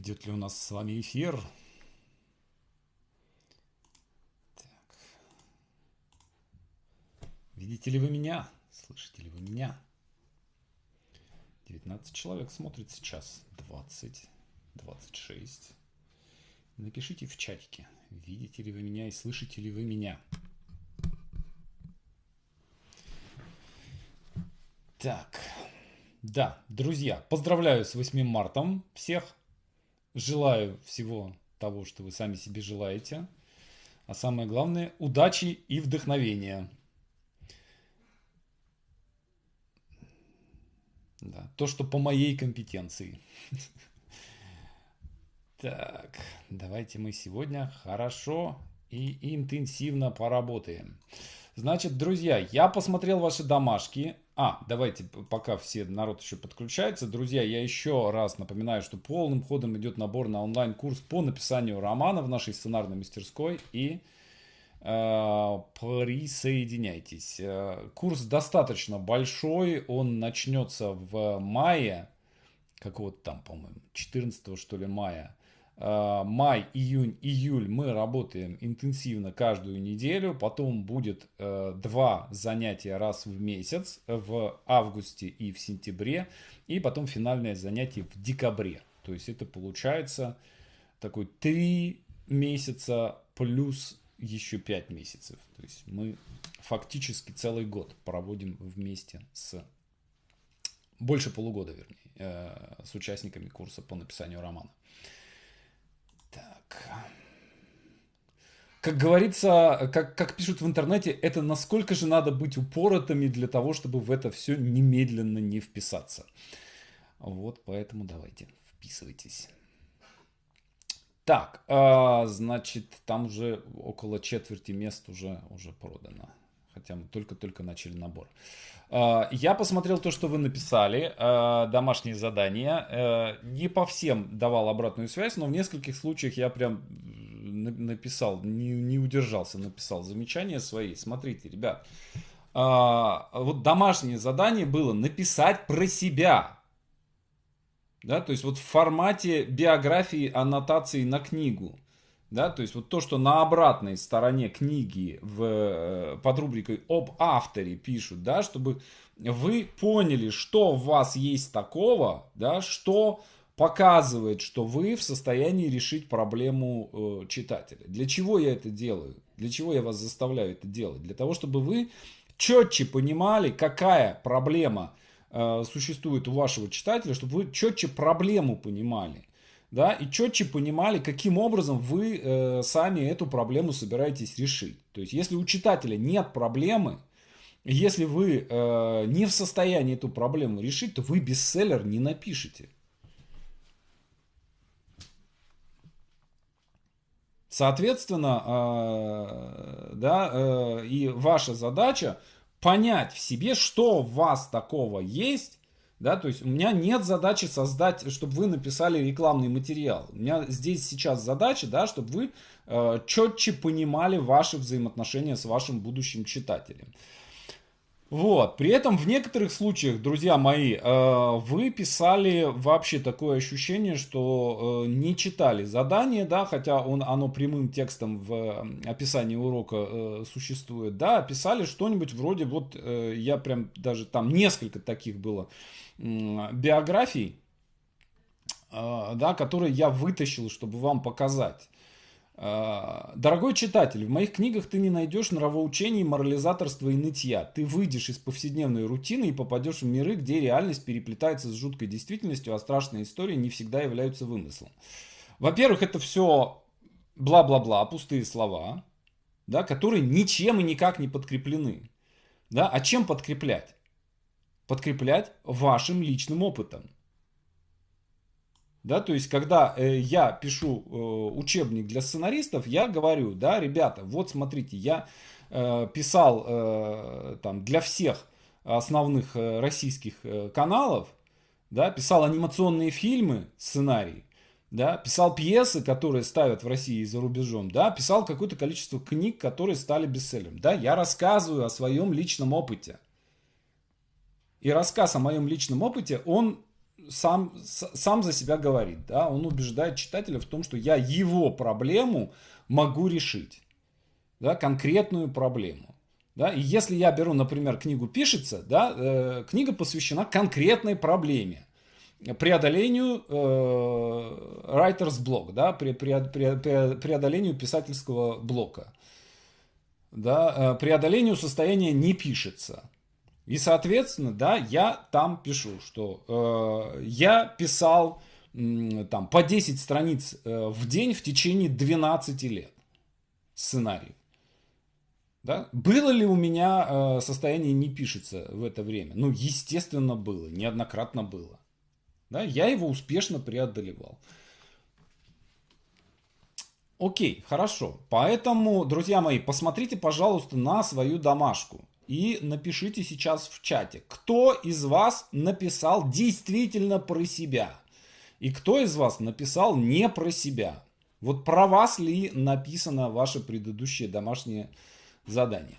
Идет ли у нас с вами эфир? Так. Видите ли вы меня? Слышите ли вы меня? 19 человек смотрит сейчас. 20, 26. Напишите в чатике, видите ли вы меня и слышите ли вы меня. Так, да, друзья, поздравляю с 8 марта всех. Желаю всего того, что вы сами себе желаете. А самое главное, удачи и вдохновения. Да, то, что по моей компетенции. Так, давайте мы сегодня хорошо и интенсивно поработаем. Значит, друзья, я посмотрел ваши домашки. А, давайте, пока все народ еще подключается. Друзья, я еще раз напоминаю, что полным ходом идет набор на онлайн-курс по написанию романа в нашей сценарной мастерской. И э, присоединяйтесь. Э, курс достаточно большой. Он начнется в мае. Какого-то там, по-моему, 14 что ли мая. А, май, июнь, июль мы работаем интенсивно каждую неделю. Потом будет э, два занятия раз в месяц в августе и в сентябре. И потом финальное занятие в декабре. То есть это получается такой три месяца плюс еще пять месяцев. То есть мы фактически целый год проводим вместе с... Больше полугода, вернее, э, с участниками курса по написанию романа как говорится, как, как пишут в интернете, это насколько же надо быть упоротыми для того, чтобы в это все немедленно не вписаться. Вот, поэтому давайте, вписывайтесь. Так, а, значит, там уже около четверти мест уже, уже продано хотя мы только-только начали набор. А, я посмотрел то, что вы написали, а, домашние задания. Э, не по всем давал обратную связь, но в нескольких случаях я прям написал, не, не удержался, написал замечания свои. Смотрите, ребят, а, вот домашнее задание было написать про себя. Да, то есть вот в формате биографии, аннотации на книгу. Да, то есть вот то, что на обратной стороне книги в, э, под рубрикой об авторе пишут, да, чтобы вы поняли, что в вас есть такого, да, что показывает, что вы в состоянии решить проблему э, читателя. Для чего я это делаю? Для чего я вас заставляю это делать? Для того, чтобы вы четче понимали, какая проблема э, существует у вашего читателя, чтобы вы четче проблему понимали да, и четче понимали, каким образом вы э, сами эту проблему собираетесь решить. То есть, если у читателя нет проблемы, если вы э, не в состоянии эту проблему решить, то вы бестселлер не напишете. Соответственно, э, да, э, и ваша задача понять в себе, что у вас такого есть, да, то есть у меня нет задачи создать, чтобы вы написали рекламный материал. У меня здесь сейчас задача, да, чтобы вы э, четче понимали ваши взаимоотношения с вашим будущим читателем. Вот. При этом в некоторых случаях, друзья мои, э, вы писали вообще такое ощущение, что э, не читали задание, да, хотя он, оно прямым текстом в э, описании урока существует, да, писали что-нибудь вроде, вот я прям даже там несколько таких было биографий, да, которые я вытащил, чтобы вам показать. А, Дорогой читатель, в моих книгах ты не найдешь нравоучений, морализаторства и нытья. Ты выйдешь из повседневной рутины и попадешь в миры, где реальность переплетается с жуткой действительностью, а страшные истории не всегда являются вымыслом. Во-первых, это все бла-бла-бла, пустые слова, да, которые ничем и никак не подкреплены. Да? А чем подкреплять? Подкреплять вашим личным опытом. Да, то есть, когда э, я пишу э, учебник для сценаристов, я говорю, да, ребята, вот смотрите, я э, писал э, там для всех основных э, российских э, каналов, да, писал анимационные фильмы, сценарий, да, писал пьесы, которые ставят в России и за рубежом, да, писал какое-то количество книг, которые стали бестселлером, да, я рассказываю о своем личном опыте. И рассказ о моем личном опыте, он сам, сам за себя говорит, да, он убеждает читателя в том, что я его проблему могу решить, да, конкретную проблему. Да, и если я беру, например, книгу «Пишется», да, э, книга посвящена конкретной проблеме, преодолению э, writer's block, да, пре, пре, пре, пре преодолению писательского блока, да, э, преодолению состояния «не пишется», и, соответственно, да, я там пишу, что э, я писал э, там по 10 страниц э, в день в течение 12 лет сценарий. Да? Было ли у меня э, состояние не пишется в это время? Ну, естественно, было, неоднократно было. Да? Я его успешно преодолевал. Окей, хорошо. Поэтому, друзья мои, посмотрите, пожалуйста, на свою домашку и напишите сейчас в чате, кто из вас написал действительно про себя и кто из вас написал не про себя. Вот про вас ли написано ваше предыдущее домашнее задание.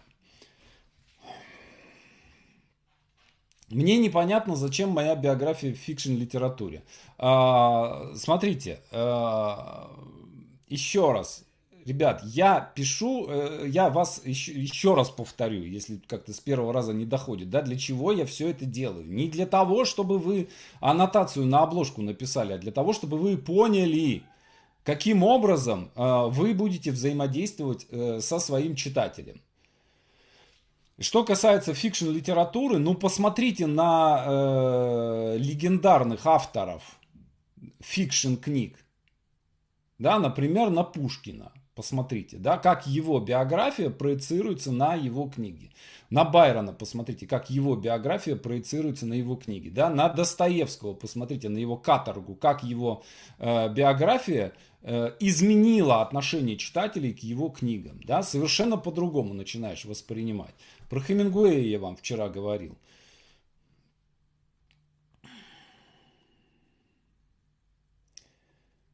Мне непонятно, зачем моя биография в фикшн-литературе. А, смотрите, а, еще раз, Ребят, я пишу, э, я вас еще, еще раз повторю, если как-то с первого раза не доходит, да, для чего я все это делаю? Не для того, чтобы вы аннотацию на обложку написали, а для того, чтобы вы поняли, каким образом э, вы будете взаимодействовать э, со своим читателем. Что касается фикшн-литературы, ну посмотрите на э, легендарных авторов фикшн-книг. Да, например, на Пушкина. Посмотрите, да, как его биография проецируется на его книги. На Байрона посмотрите, как его биография проецируется на его книги. Да, на Достоевского посмотрите, на его каторгу, как его э, биография э, изменила отношение читателей к его книгам. Да, совершенно по-другому начинаешь воспринимать. Про Хемингуэя я вам вчера говорил.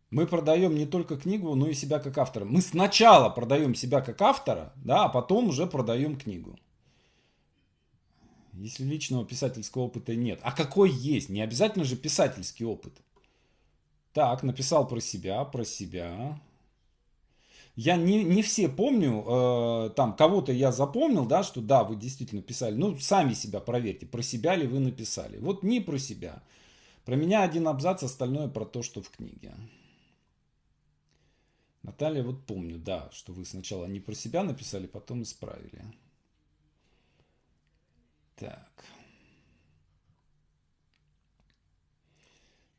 мы продаем не только книгу, но и себя как автора. Мы сначала продаем себя как автора, да, а потом уже продаем книгу. Если личного писательского опыта нет. А какой есть? Не обязательно же писательский опыт. Так, написал про себя, про себя. Я не, не все помню, э, там кого-то я запомнил, да, что да, вы действительно писали. Ну, сами себя проверьте, про себя ли вы написали. Вот не про себя. Про меня один абзац, остальное про то, что в книге. Наталья, вот помню, да, что вы сначала не про себя написали, потом исправили. Так.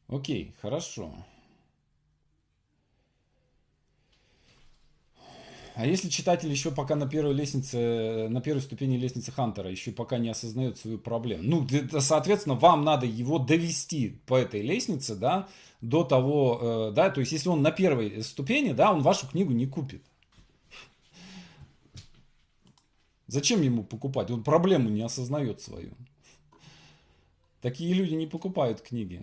Окей, хорошо. А если читатель еще пока на первой лестнице, на первой ступени лестницы Хантера, еще пока не осознает свою проблему, ну, соответственно, вам надо его довести по этой лестнице, да, до того, э, да, то есть если он на первой ступени, да, он вашу книгу не купит. Зачем ему покупать? Он проблему не осознает свою. Такие люди не покупают книги.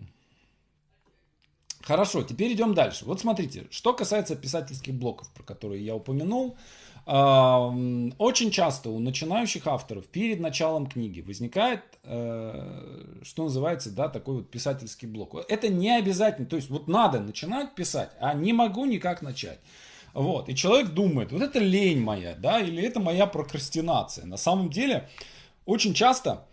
Хорошо, теперь идем дальше. Вот смотрите, что касается писательских блоков, про которые я упомянул. Очень часто у начинающих авторов перед началом книги возникает, э, что называется, да, такой вот писательский блок. Это не обязательно, то есть вот надо начинать писать, а не могу никак начать. Вот, и человек думает, вот это лень моя, да, или это моя прокрастинация. На самом деле, очень часто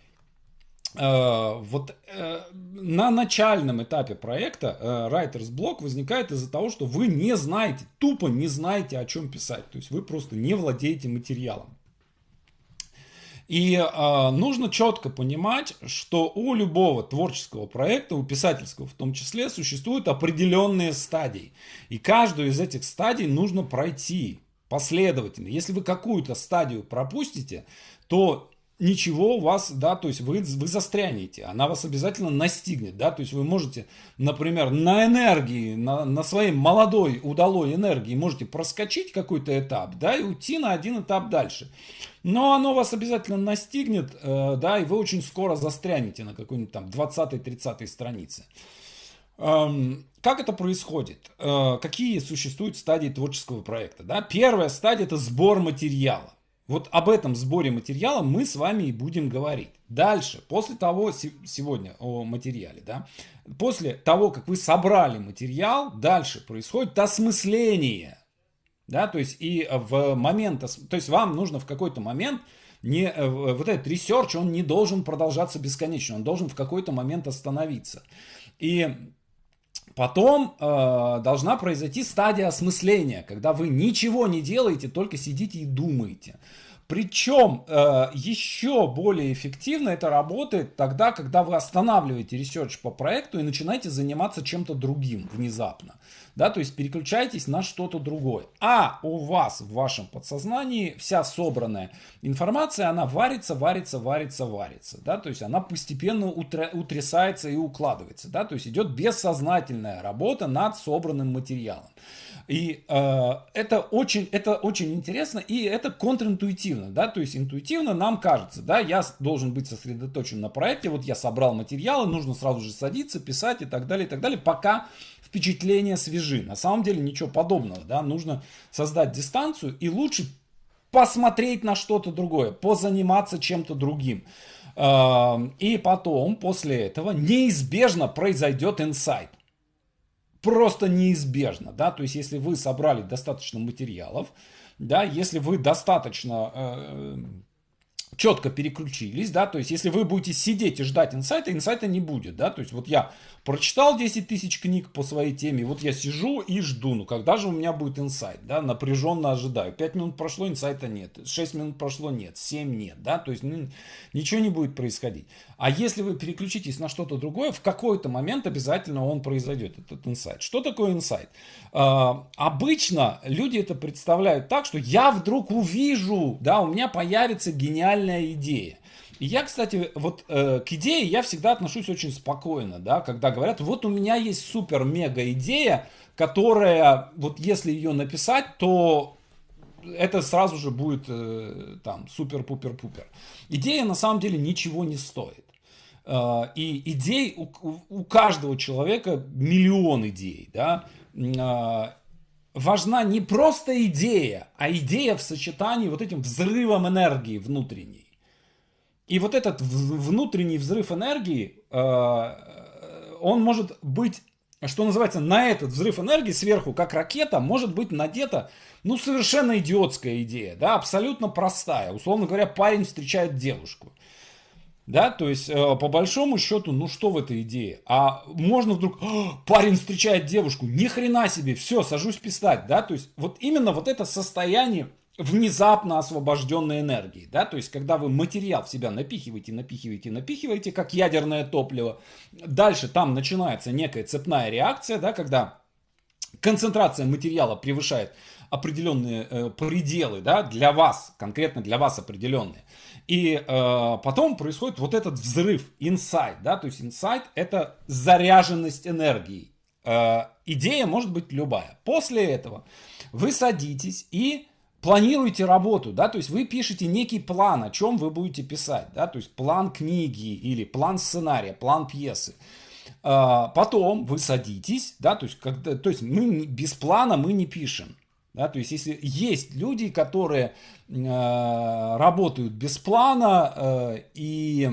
Э, вот э, на начальном этапе проекта э, Writer's Block возникает из-за того, что вы не знаете, тупо не знаете, о чем писать. То есть вы просто не владеете материалом. И э, нужно четко понимать, что у любого творческого проекта, у писательского в том числе, существуют определенные стадии. И каждую из этих стадий нужно пройти последовательно. Если вы какую-то стадию пропустите, то ничего у вас, да, то есть вы, вы застрянете, она вас обязательно настигнет, да, то есть вы можете, например, на энергии, на, на своей молодой, удалой энергии можете проскочить какой-то этап, да, и уйти на один этап дальше. Но оно вас обязательно настигнет, э, да, и вы очень скоро застрянете на какой-нибудь там 20-30 странице. Эм, как это происходит? Э, какие существуют стадии творческого проекта, да? Первая стадия – это сбор материала. Вот об этом сборе материала мы с вами и будем говорить. Дальше, после того, сегодня о материале, да, после того, как вы собрали материал, дальше происходит осмысление, да, то есть и в момент, то есть вам нужно в какой-то момент не, э, вот этот ресерч, он не должен продолжаться бесконечно, он должен в какой-то момент остановиться. И Потом э, должна произойти стадия осмысления, когда вы ничего не делаете, только сидите и думаете. Причем э, еще более эффективно это работает тогда, когда вы останавливаете ресерч по проекту и начинаете заниматься чем-то другим внезапно да, то есть переключайтесь на что-то другое. А у вас в вашем подсознании вся собранная информация, она варится, варится, варится, варится, да, то есть она постепенно утрясается и укладывается, да, то есть идет бессознательная работа над собранным материалом. И э, это очень, это очень интересно и это контринтуитивно, да, то есть интуитивно нам кажется, да, я должен быть сосредоточен на проекте, вот я собрал материалы, нужно сразу же садиться, писать и так далее, и так далее, пока впечатления свежи. На самом деле ничего подобного, да, нужно создать дистанцию и лучше посмотреть на что-то другое, позаниматься чем-то другим. Эм, и потом, после этого, неизбежно произойдет инсайт. Просто неизбежно, да, то есть если вы собрали достаточно материалов, да, если вы достаточно э, четко переключились, да, то есть если вы будете сидеть и ждать инсайта, инсайта не будет, да, то есть вот я прочитал 10 тысяч книг по своей теме, вот я сижу и жду, ну когда же у меня будет инсайт, да, напряженно ожидаю, 5 минут прошло, инсайта нет, 6 минут прошло, нет, 7 нет, да, то есть ну, ничего не будет происходить. А если вы переключитесь на что-то другое, в какой-то момент обязательно он произойдет, этот инсайт. Что такое инсайт? Э, обычно люди это представляют так, что я вдруг увижу, да, у меня появится гениальная гениальная идея. И я, кстати, вот э, к идее я всегда отношусь очень спокойно, да, когда говорят, вот у меня есть супер-мега идея, которая, вот если ее написать, то это сразу же будет э, там супер-пупер-пупер. Идея на самом деле ничего не стоит. Э, и идей у, у каждого человека миллион идей, да. А, важна не просто идея, а идея в сочетании вот этим взрывом энергии внутренней. И вот этот внутренний взрыв энергии, э, э, он может быть, что называется, на этот взрыв энергии сверху, как ракета, может быть надета, ну, совершенно идиотская идея, да, абсолютно простая. Условно говоря, парень встречает девушку. Да, то есть, э, по большому счету, ну что в этой идее? А можно вдруг, «А, парень встречает девушку, ни хрена себе, все, сажусь писать, да, то есть, вот именно вот это состояние внезапно освобожденной энергии, да, то есть, когда вы материал в себя напихиваете, напихиваете, напихиваете, как ядерное топливо, дальше там начинается некая цепная реакция, да, когда концентрация материала превышает определенные э, пределы, да, для вас, конкретно для вас определенные. И э, потом происходит вот этот взрыв, инсайт, да, то есть инсайт это заряженность энергии. Э, идея может быть любая. После этого вы садитесь и планируете работу, да, то есть вы пишете некий план, о чем вы будете писать, да, то есть план книги или план сценария, план пьесы. Э, потом вы садитесь, да, то есть, когда, то есть мы без плана мы не пишем. Да, то есть, если есть люди, которые э, работают без плана э, и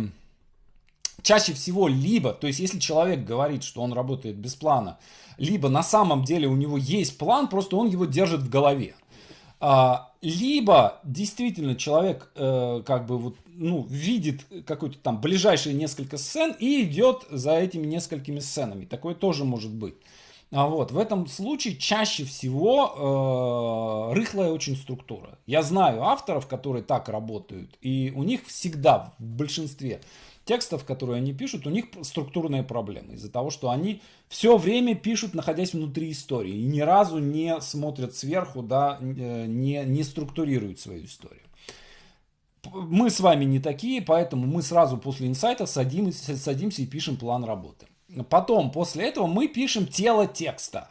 чаще всего либо, то есть если человек говорит, что он работает без плана, либо на самом деле у него есть план, просто он его держит в голове. А, либо действительно человек э, как бы вот, ну, видит какой-то там ближайшие несколько сцен и идет за этими несколькими сценами. Такое тоже может быть. А вот, в этом случае чаще всего э, рыхлая очень структура. Я знаю авторов, которые так работают, и у них всегда в большинстве текстов, которые они пишут, у них структурные проблемы из-за того, что они все время пишут, находясь внутри истории, и ни разу не смотрят сверху, да, э, не, не структурируют свою историю. Мы с вами не такие, поэтому мы сразу после инсайта садимся, садимся и пишем план работы. Потом, после этого мы пишем тело текста.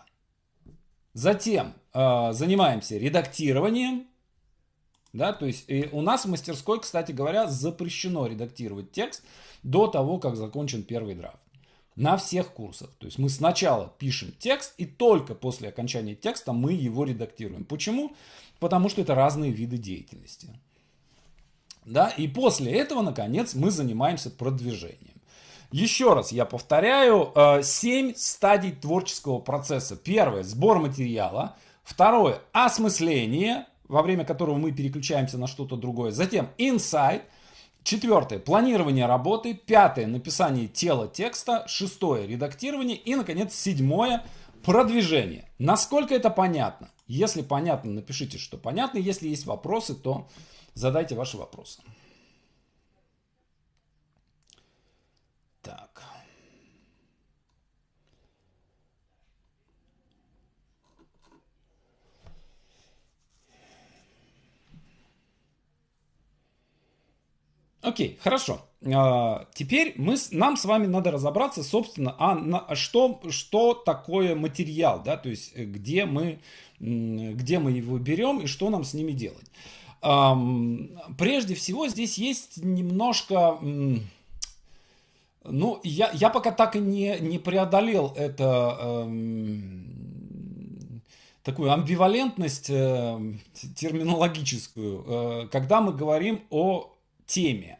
Затем э, занимаемся редактированием. Да, то есть и у нас в мастерской, кстати говоря, запрещено редактировать текст до того, как закончен первый драфт. На всех курсах. То есть мы сначала пишем текст, и только после окончания текста мы его редактируем. Почему? Потому что это разные виды деятельности. Да, и после этого, наконец, мы занимаемся продвижением. Еще раз я повторяю, 7 э, стадий творческого процесса. Первое – сбор материала. Второе – осмысление, во время которого мы переключаемся на что-то другое. Затем инсайт. Четвертое – планирование работы. Пятое – написание тела текста. Шестое – редактирование. И, наконец, седьмое – продвижение. Насколько это понятно? Если понятно, напишите, что понятно. Если есть вопросы, то задайте ваши вопросы. Окей, хорошо. А, теперь мы, нам с вами надо разобраться, собственно, а на, а что, что такое материал, да, то есть э, где мы, где мы его берем и что нам с ними делать. Прежде всего, здесь есть немножко... Ну, я, я пока так и не, не преодолел это, эм, такую амбивалентность э, терминологическую, э, когда мы говорим о теме.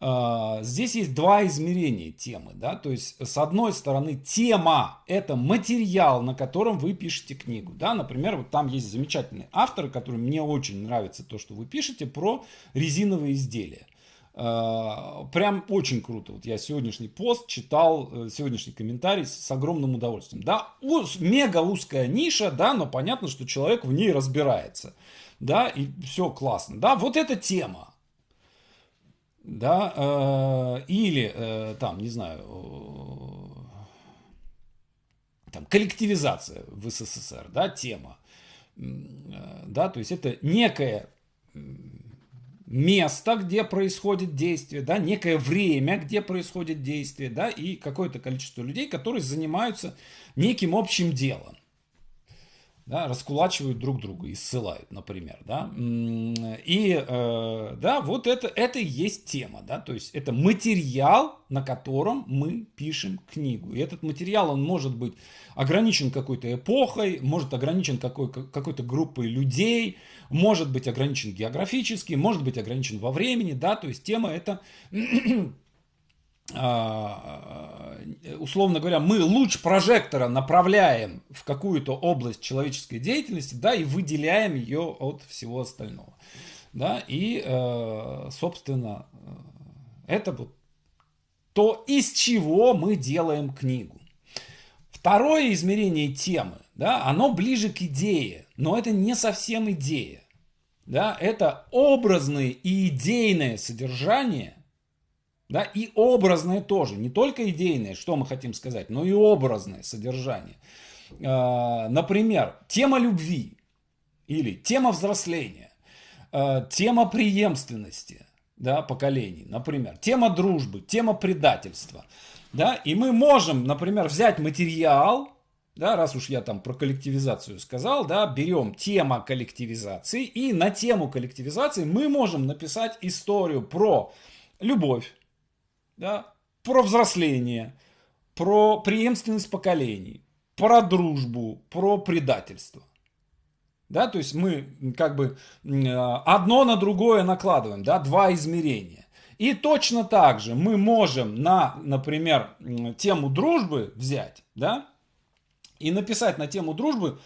А, здесь есть два измерения темы, да, то есть с одной стороны тема – это материал, на котором вы пишете книгу, да, например, вот там есть замечательный автор, который мне очень нравится то, что вы пишете про резиновые изделия. А, прям очень круто. Вот я сегодняшний пост читал, э, сегодняшний комментарий с огромным удовольствием. Да, мега узкая ниша, да, но понятно, что человек в ней разбирается. Да, и все классно. Да, вот эта тема да, э, или э, там, не знаю, там, коллективизация в СССР, да, тема, э, да, то есть это некое место, где происходит действие, да, некое время, где происходит действие, да, и какое-то количество людей, которые занимаются неким общим делом да, раскулачивают друг друга и ссылают, например, да, и, э, да, вот это, это и есть тема, да, то есть это материал, на котором мы пишем книгу, и этот материал, он может быть ограничен какой-то эпохой, может ограничен какой, какой-то группой людей, может быть ограничен географически, может быть ограничен во времени, да, то есть тема это а, условно говоря, мы луч прожектора направляем в какую-то область человеческой деятельности, да, и выделяем ее от всего остального. Да, и, э, собственно, э, это вот то, из чего мы делаем книгу. Второе измерение темы, да, оно ближе к идее, но это не совсем идея. Да, это образное и идейное содержание, да, и образное тоже, не только идейное, что мы хотим сказать, но и образное содержание. А, например, тема любви или тема взросления, а, тема преемственности да, поколений, например, тема дружбы, тема предательства. Да, и мы можем, например, взять материал, да, раз уж я там про коллективизацию сказал, да, берем тема коллективизации, и на тему коллективизации мы можем написать историю про любовь, да, про взросление, про преемственность поколений, про дружбу, про предательство. Да, то есть мы как бы э, одно на другое накладываем, да, два измерения. И точно так же мы можем на, например, тему дружбы взять, да, и написать на тему дружбы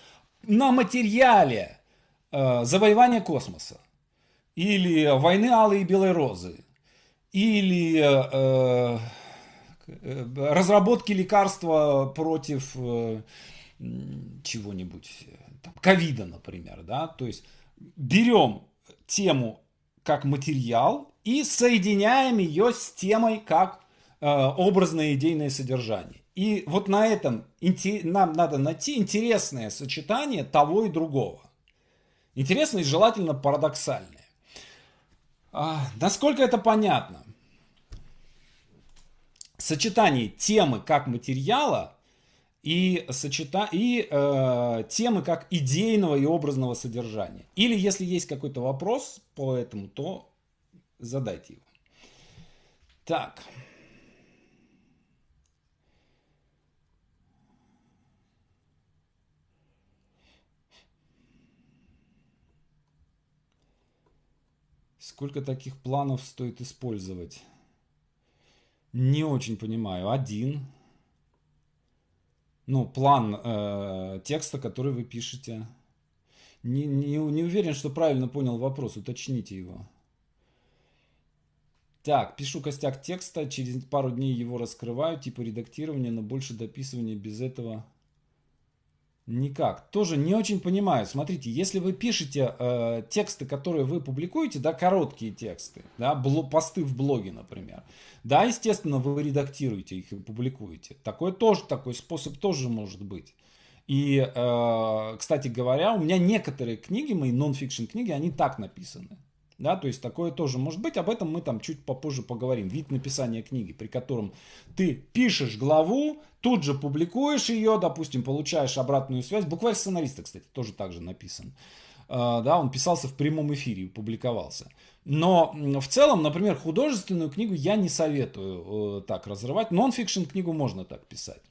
на материале э, завоевания космоса или войны Алые и Белой Розы или э, э, э, разработки лекарства против э, чего-нибудь, ковида, например, да, то есть берем тему как материал и соединяем ее с темой как э, образное идейное содержание. И вот на этом нам надо найти интересное сочетание того и другого. Интересное и желательно парадоксальное. А, насколько это понятно? Сочетание темы как материала и, сочета... и э, темы как идейного и образного содержания. Или если есть какой-то вопрос по этому, то задайте его. Так. Сколько таких планов стоит использовать? Не очень понимаю. Один. Ну, план э, текста, который вы пишете. Не, не, не уверен, что правильно понял вопрос. Уточните его. Так, пишу костяк текста, через пару дней его раскрываю, типа редактирования, но больше дописывания без этого Никак. Тоже не очень понимаю. Смотрите, если вы пишете э, тексты, которые вы публикуете, да, короткие тексты, да, бл- посты в блоге, например, да, естественно, вы редактируете их и публикуете. Такой тоже, такой способ тоже может быть. И, э, кстати говоря, у меня некоторые книги, мои нон-фикшн книги, они так написаны. Да, то есть такое тоже может быть. Об этом мы там чуть попозже поговорим. Вид написания книги, при котором ты пишешь главу, тут же публикуешь ее, допустим, получаешь обратную связь. Буквально сценариста, кстати, тоже так же написан. А, да, он писался в прямом эфире публиковался. Но в целом, например, художественную книгу я не советую э, так разрывать. Нон-фикшн книгу можно так писать.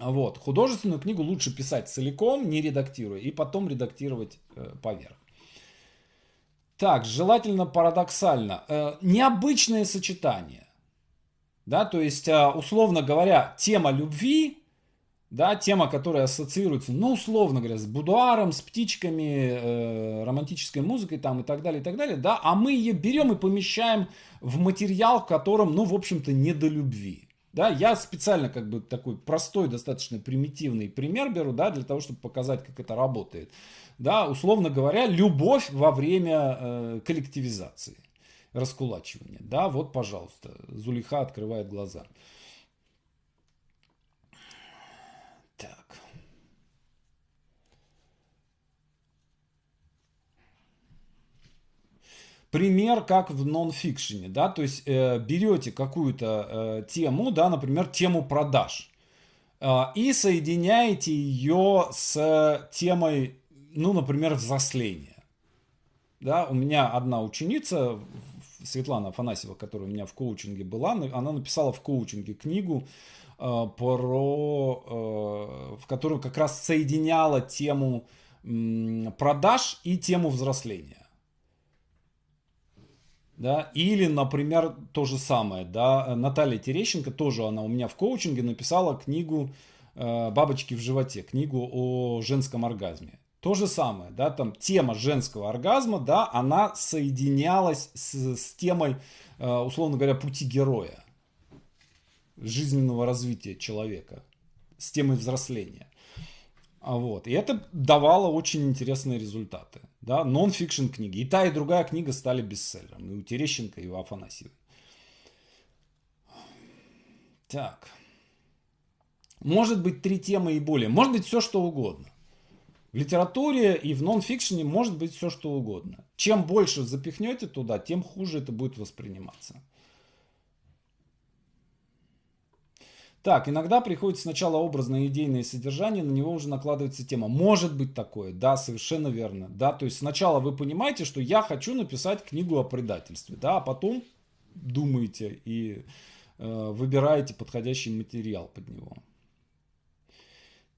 Вот. Художественную книгу лучше писать целиком, не редактируя, и потом редактировать э, поверх. Так, желательно парадоксально. Э, необычное сочетание. Да, то есть, э, условно говоря, тема любви, да, тема, которая ассоциируется, ну, условно говоря, с будуаром, с птичками, э, романтической музыкой там и так далее, и так далее, да, а мы ее берем и помещаем в материал, в котором, ну, в общем-то, не до любви. Да, я специально как бы такой простой, достаточно примитивный пример беру, да, для того, чтобы показать, как это работает да, условно говоря, любовь во время э, коллективизации, раскулачивания. Да, вот, пожалуйста, Зулиха открывает глаза. Так. пример, как в нон-фикшене, да, то есть э, берете какую-то э, тему, да, например, тему продаж, э, и соединяете ее с э, темой ну, например, взросление. Да, у меня одна ученица, Светлана Афанасьева, которая у меня в коучинге была, она написала в коучинге книгу, э, про, э, в которую как раз соединяла тему э, продаж и тему взросления. Да? Или, например, то же самое. Да? Наталья Терещенко, тоже она у меня в коучинге написала книгу э, «Бабочки в животе», книгу о женском оргазме. То же самое, да, там тема женского оргазма, да, она соединялась с, с темой, э, условно говоря, пути героя, жизненного развития человека, с темой взросления. А вот. И это давало очень интересные результаты. Да, нон-фикшн книги. И та, и другая книга стали бестселлером. И у Терещенко, и у Афанасьева. Так. Может быть, три темы и более. Может быть, все что угодно литературе и в нон-фикшене может быть все что угодно. Чем больше запихнете туда, тем хуже это будет восприниматься. Так, иногда приходит сначала образное идейное содержание, на него уже накладывается тема. Может быть такое, да, совершенно верно. Да, то есть сначала вы понимаете, что я хочу написать книгу о предательстве, да, а потом думаете и э, выбираете подходящий материал под него.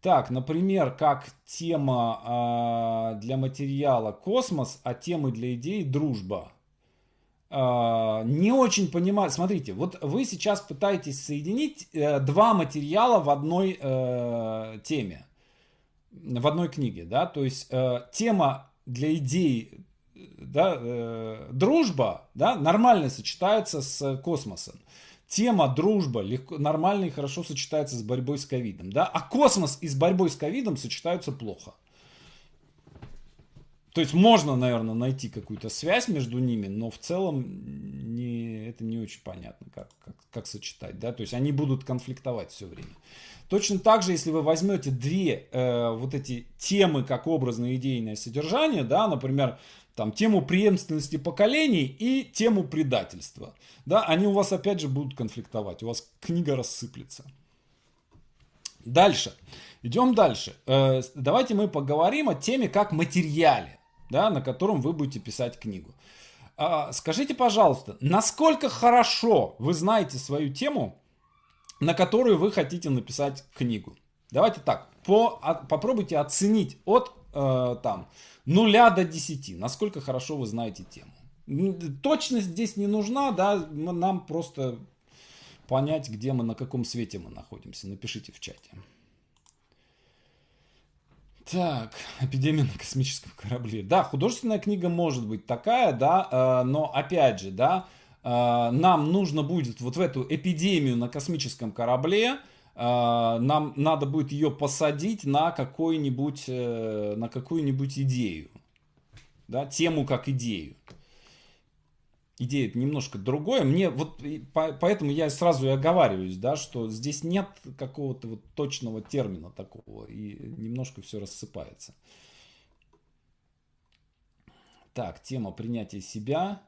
Так, например, как тема э, для материала космос, а темы для идей дружба. Э, не очень понимаю. Смотрите, вот вы сейчас пытаетесь соединить э, два материала в одной э, теме, в одной книге, да. То есть э, тема для идей, да, э, дружба, да, нормально сочетается с космосом. Э, тема дружба легко, нормально и хорошо сочетается с борьбой с ковидом, да, а космос и с борьбой с ковидом сочетаются плохо. То есть можно, наверное, найти какую-то связь между ними, но в целом не, это не очень понятно, как, как, как сочетать. Да? То есть они будут конфликтовать все время. Точно так же, если вы возьмете две э, вот эти темы, как образное идейное содержание, да, например, там, тему преемственности поколений и тему предательства. Да, они у вас опять же будут конфликтовать, у вас книга рассыплется. Дальше. Идем дальше. Э, давайте мы поговорим о теме как материале, да, на котором вы будете писать книгу. Э, скажите, пожалуйста, насколько хорошо вы знаете свою тему, на которую вы хотите написать книгу? Давайте так, по, от, попробуйте оценить от э, там, нуля до 10, насколько хорошо вы знаете тему. Точность здесь не нужна, да, нам просто понять, где мы, на каком свете мы находимся. Напишите в чате. Так, эпидемия на космическом корабле. Да, художественная книга может быть такая, да, э, но опять же, да, э, нам нужно будет вот в эту эпидемию на космическом корабле а, нам надо будет ее посадить на какую-нибудь э, на какую-нибудь идею, да, тему как идею. Идея это немножко другое. Мне вот поэтому я сразу и оговариваюсь, да, что здесь нет какого-то вот точного термина такого и немножко все рассыпается. Так, тема принятия себя.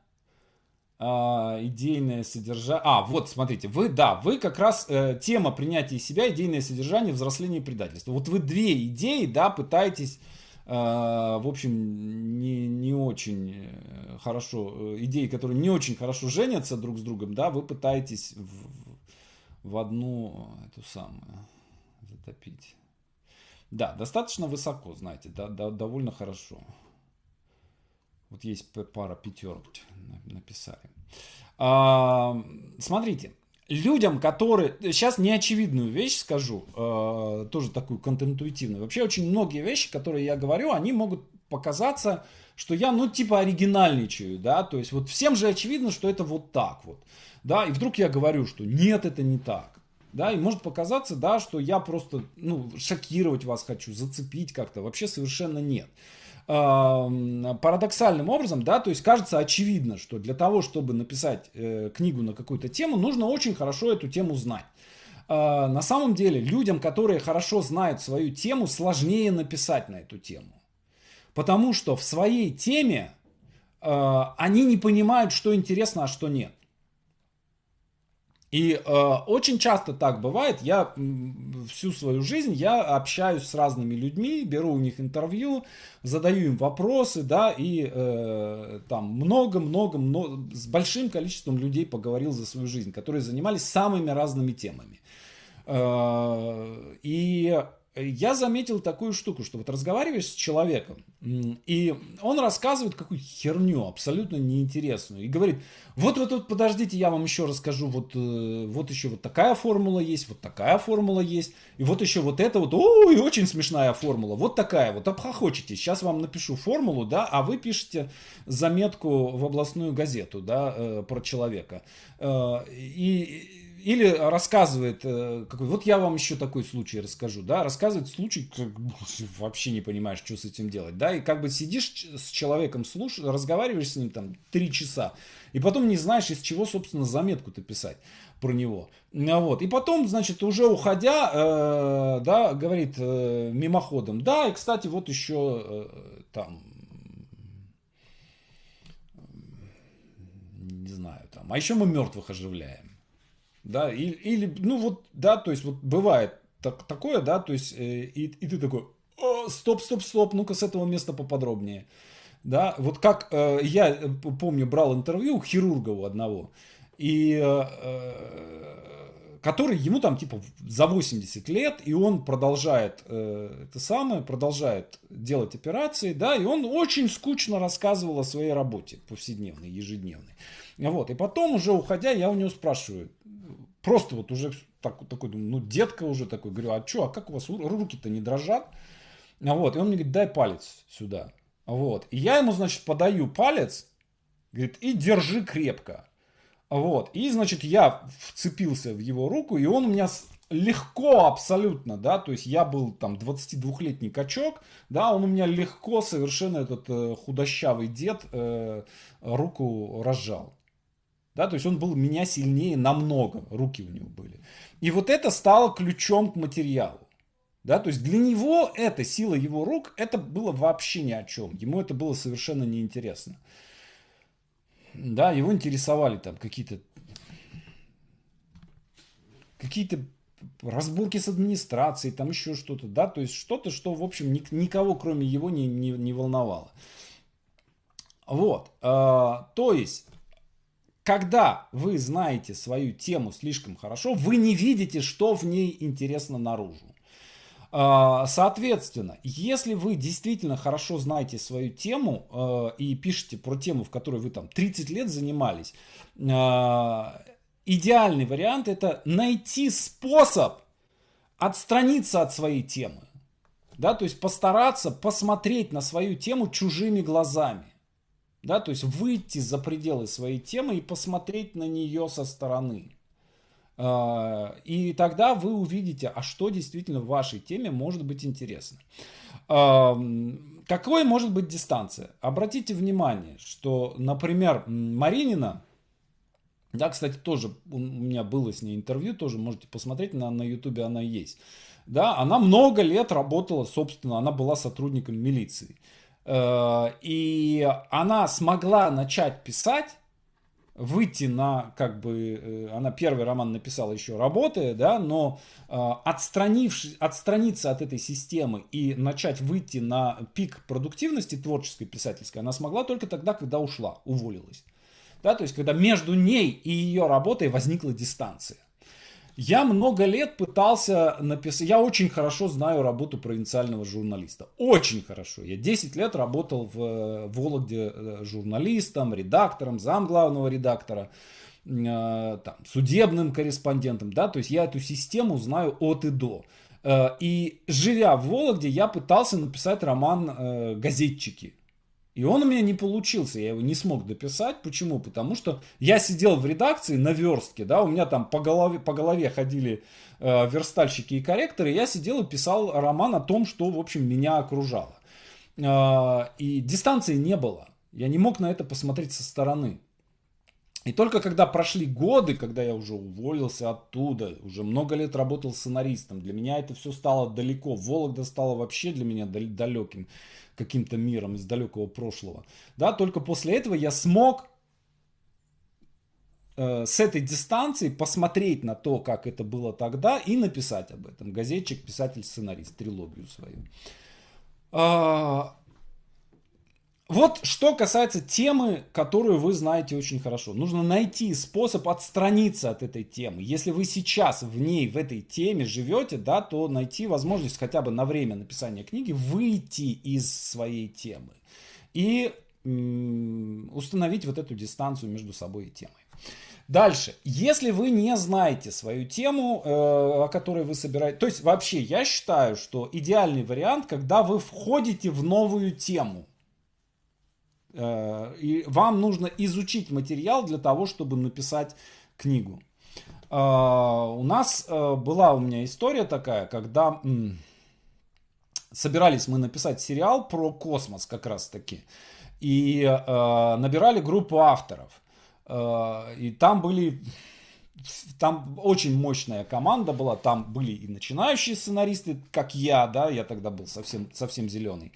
А, идейное содержание. А, вот, смотрите, вы, да, вы как раз э, тема принятия себя, идейное содержание, взросление и предательство. Вот вы две идеи, да, пытаетесь, э, в общем, не, не очень э, хорошо, э, идеи, которые не очень хорошо женятся друг с другом, да, вы пытаетесь в, в одну эту самую затопить. Да, достаточно высоко, знаете, да, да, довольно хорошо. Вот есть пара пятерок написали. А, смотрите, людям, которые... Сейчас неочевидную вещь скажу, э, тоже такую контентуитивную. Вообще очень многие вещи, которые я говорю, они могут показаться, что я, ну, типа оригинальничаю, да, то есть вот всем же очевидно, что это вот так вот, да, и вдруг я говорю, что нет, это не так. Да, и может показаться, да, что я просто, ну, шокировать вас хочу, зацепить как-то. Вообще совершенно нет парадоксальным образом, да, то есть кажется очевидно, что для того, чтобы написать э, книгу на какую-то тему, нужно очень хорошо эту тему знать. А, на самом деле людям, которые хорошо знают свою тему, сложнее написать на эту тему. Потому что в своей теме а, они не понимают, что интересно, а что нет. И э, очень часто так бывает. Я всю свою жизнь я общаюсь с разными людьми, беру у них интервью, задаю им вопросы, да, и э, там много-много, много с большим количеством людей поговорил за свою жизнь, которые занимались самыми разными темами. Э, и Э, я заметил такую штуку, что вот разговариваешь с человеком, и он рассказывает какую-то херню абсолютно неинтересную, и говорит, вот вот вот подождите, я вам еще расскажу, вот, э, вот еще вот такая формула есть, вот такая формула есть, и вот еще вот это вот, ой, очень смешная формула, вот такая вот, обхохочете, сейчас вам напишу формулу, да, а вы пишете заметку в областную газету, да, э, про человека. И или рассказывает, э, какой, вот я вам еще такой случай расскажу, да, рассказывает случай, как, вообще не понимаешь, что с этим делать, да, и как бы сидишь с человеком, слушаешь, разговариваешь с ним там три часа, и потом не знаешь, из чего, собственно, заметку-то писать про него. А вот. И потом, значит, уже уходя, э, да, говорит э, мимоходом, да, и, кстати, вот еще э, там не знаю, там. А еще мы мертвых оживляем да, или или, ну вот, да, то есть вот бывает так, такое, да, то есть э, и, и ты такой, стоп, стоп, стоп, ну-ка с этого места поподробнее, да, вот как э, я э, помню брал интервью у хирурга у одного, и э, э который ему там типа за 80 лет, и он продолжает э, это самое, продолжает делать операции, да, и он очень скучно рассказывал о своей работе повседневной, ежедневной. Вот, и потом уже уходя, я у него спрашиваю, просто вот уже так, такой, ну, детка уже такой, говорю, а что, а как у вас руки-то не дрожат? А вот, и он мне говорит, дай палец сюда. Вот, и я ему, значит, подаю палец, говорит, и держи крепко. Вот, и, значит, я вцепился в его руку, и он у меня легко абсолютно, да, то есть я был там 22-летний качок, да, он у меня легко совершенно этот э, худощавый дед э, руку разжал. Да, то есть он был меня сильнее намного, руки у него были. И вот это стало ключом к материалу. Да, то есть для него эта сила его рук, это было вообще ни о чем. Ему это было совершенно неинтересно. Да, его интересовали там какие-то какие-то разборки с администрацией, там еще что-то, да, то есть что-то, что, в общем, ник никого, кроме его, не, не, не волновало. Вот, а, то есть когда вы знаете свою тему слишком хорошо, вы не видите, что в ней интересно наружу. А, соответственно, если вы действительно хорошо знаете свою тему а, и пишете про тему, в которой вы там 30 лет занимались, а, идеальный вариант это найти способ отстраниться от своей темы. Да, то есть постараться посмотреть на свою тему чужими глазами да, то есть выйти за пределы своей темы и посмотреть на нее со стороны. А, и тогда вы увидите, а что действительно в вашей теме может быть интересно. А, какой может быть дистанция? Обратите внимание, что, например, Маринина, да, кстати, тоже у меня было с ней интервью, тоже можете посмотреть, на, на YouTube она есть. Да, она много лет работала, собственно, она была сотрудником милиции. Э, и она смогла начать писать, выйти на, как бы, э, она первый роман написала еще работая, да, но э, отстранившись, отстраниться от этой системы и начать выйти на пик продуктивности творческой писательской, она смогла только тогда, когда ушла, уволилась. Да, то есть, когда между ней и ее работой возникла дистанция. Я много лет пытался написать, я очень хорошо знаю работу провинциального журналиста, очень хорошо. Я 10 лет работал в э, Вологде э, журналистом, редактором, зам главного редактора, э, там, судебным корреспондентом, да, то есть я эту систему знаю от и до. И живя в Вологде, я пытался написать роман «Газетчики», и он у меня не получился, я его не смог дописать. Почему? Потому что я сидел в редакции на верстке, да, у меня там по голове, по голове ходили э, верстальщики и корректоры, я сидел и писал роман о том, что, в общем, меня окружало. Э, и дистанции не было, я не мог на это посмотреть со стороны. И только когда прошли годы, когда я уже уволился оттуда, уже много лет работал сценаристом, для меня это все стало далеко, Вологда стала вообще для меня далеким каким-то миром из далекого прошлого. Да, только после этого я смог э, с этой дистанции посмотреть на то, как это было тогда, и написать об этом. Газетчик, писатель, сценарист, трилогию свою. А, вот что касается темы, которую вы знаете очень хорошо. Нужно найти способ отстраниться от этой темы. Если вы сейчас в ней, в этой теме живете, да, то найти возможность хотя бы на время написания книги выйти из своей темы и установить вот эту дистанцию между собой и темой. Дальше, если вы не знаете свою тему, э, о которой вы собираетесь, то есть вообще я считаю, что идеальный вариант, когда вы входите в новую тему, Э, и вам нужно изучить материал для того, чтобы написать книгу. Э, у нас э, была у меня история такая, когда собирались мы написать сериал про космос как раз таки. И набирали группу авторов. И там были там очень мощная команда была, там были и начинающие сценаристы, как я, да, я тогда был совсем, совсем зеленый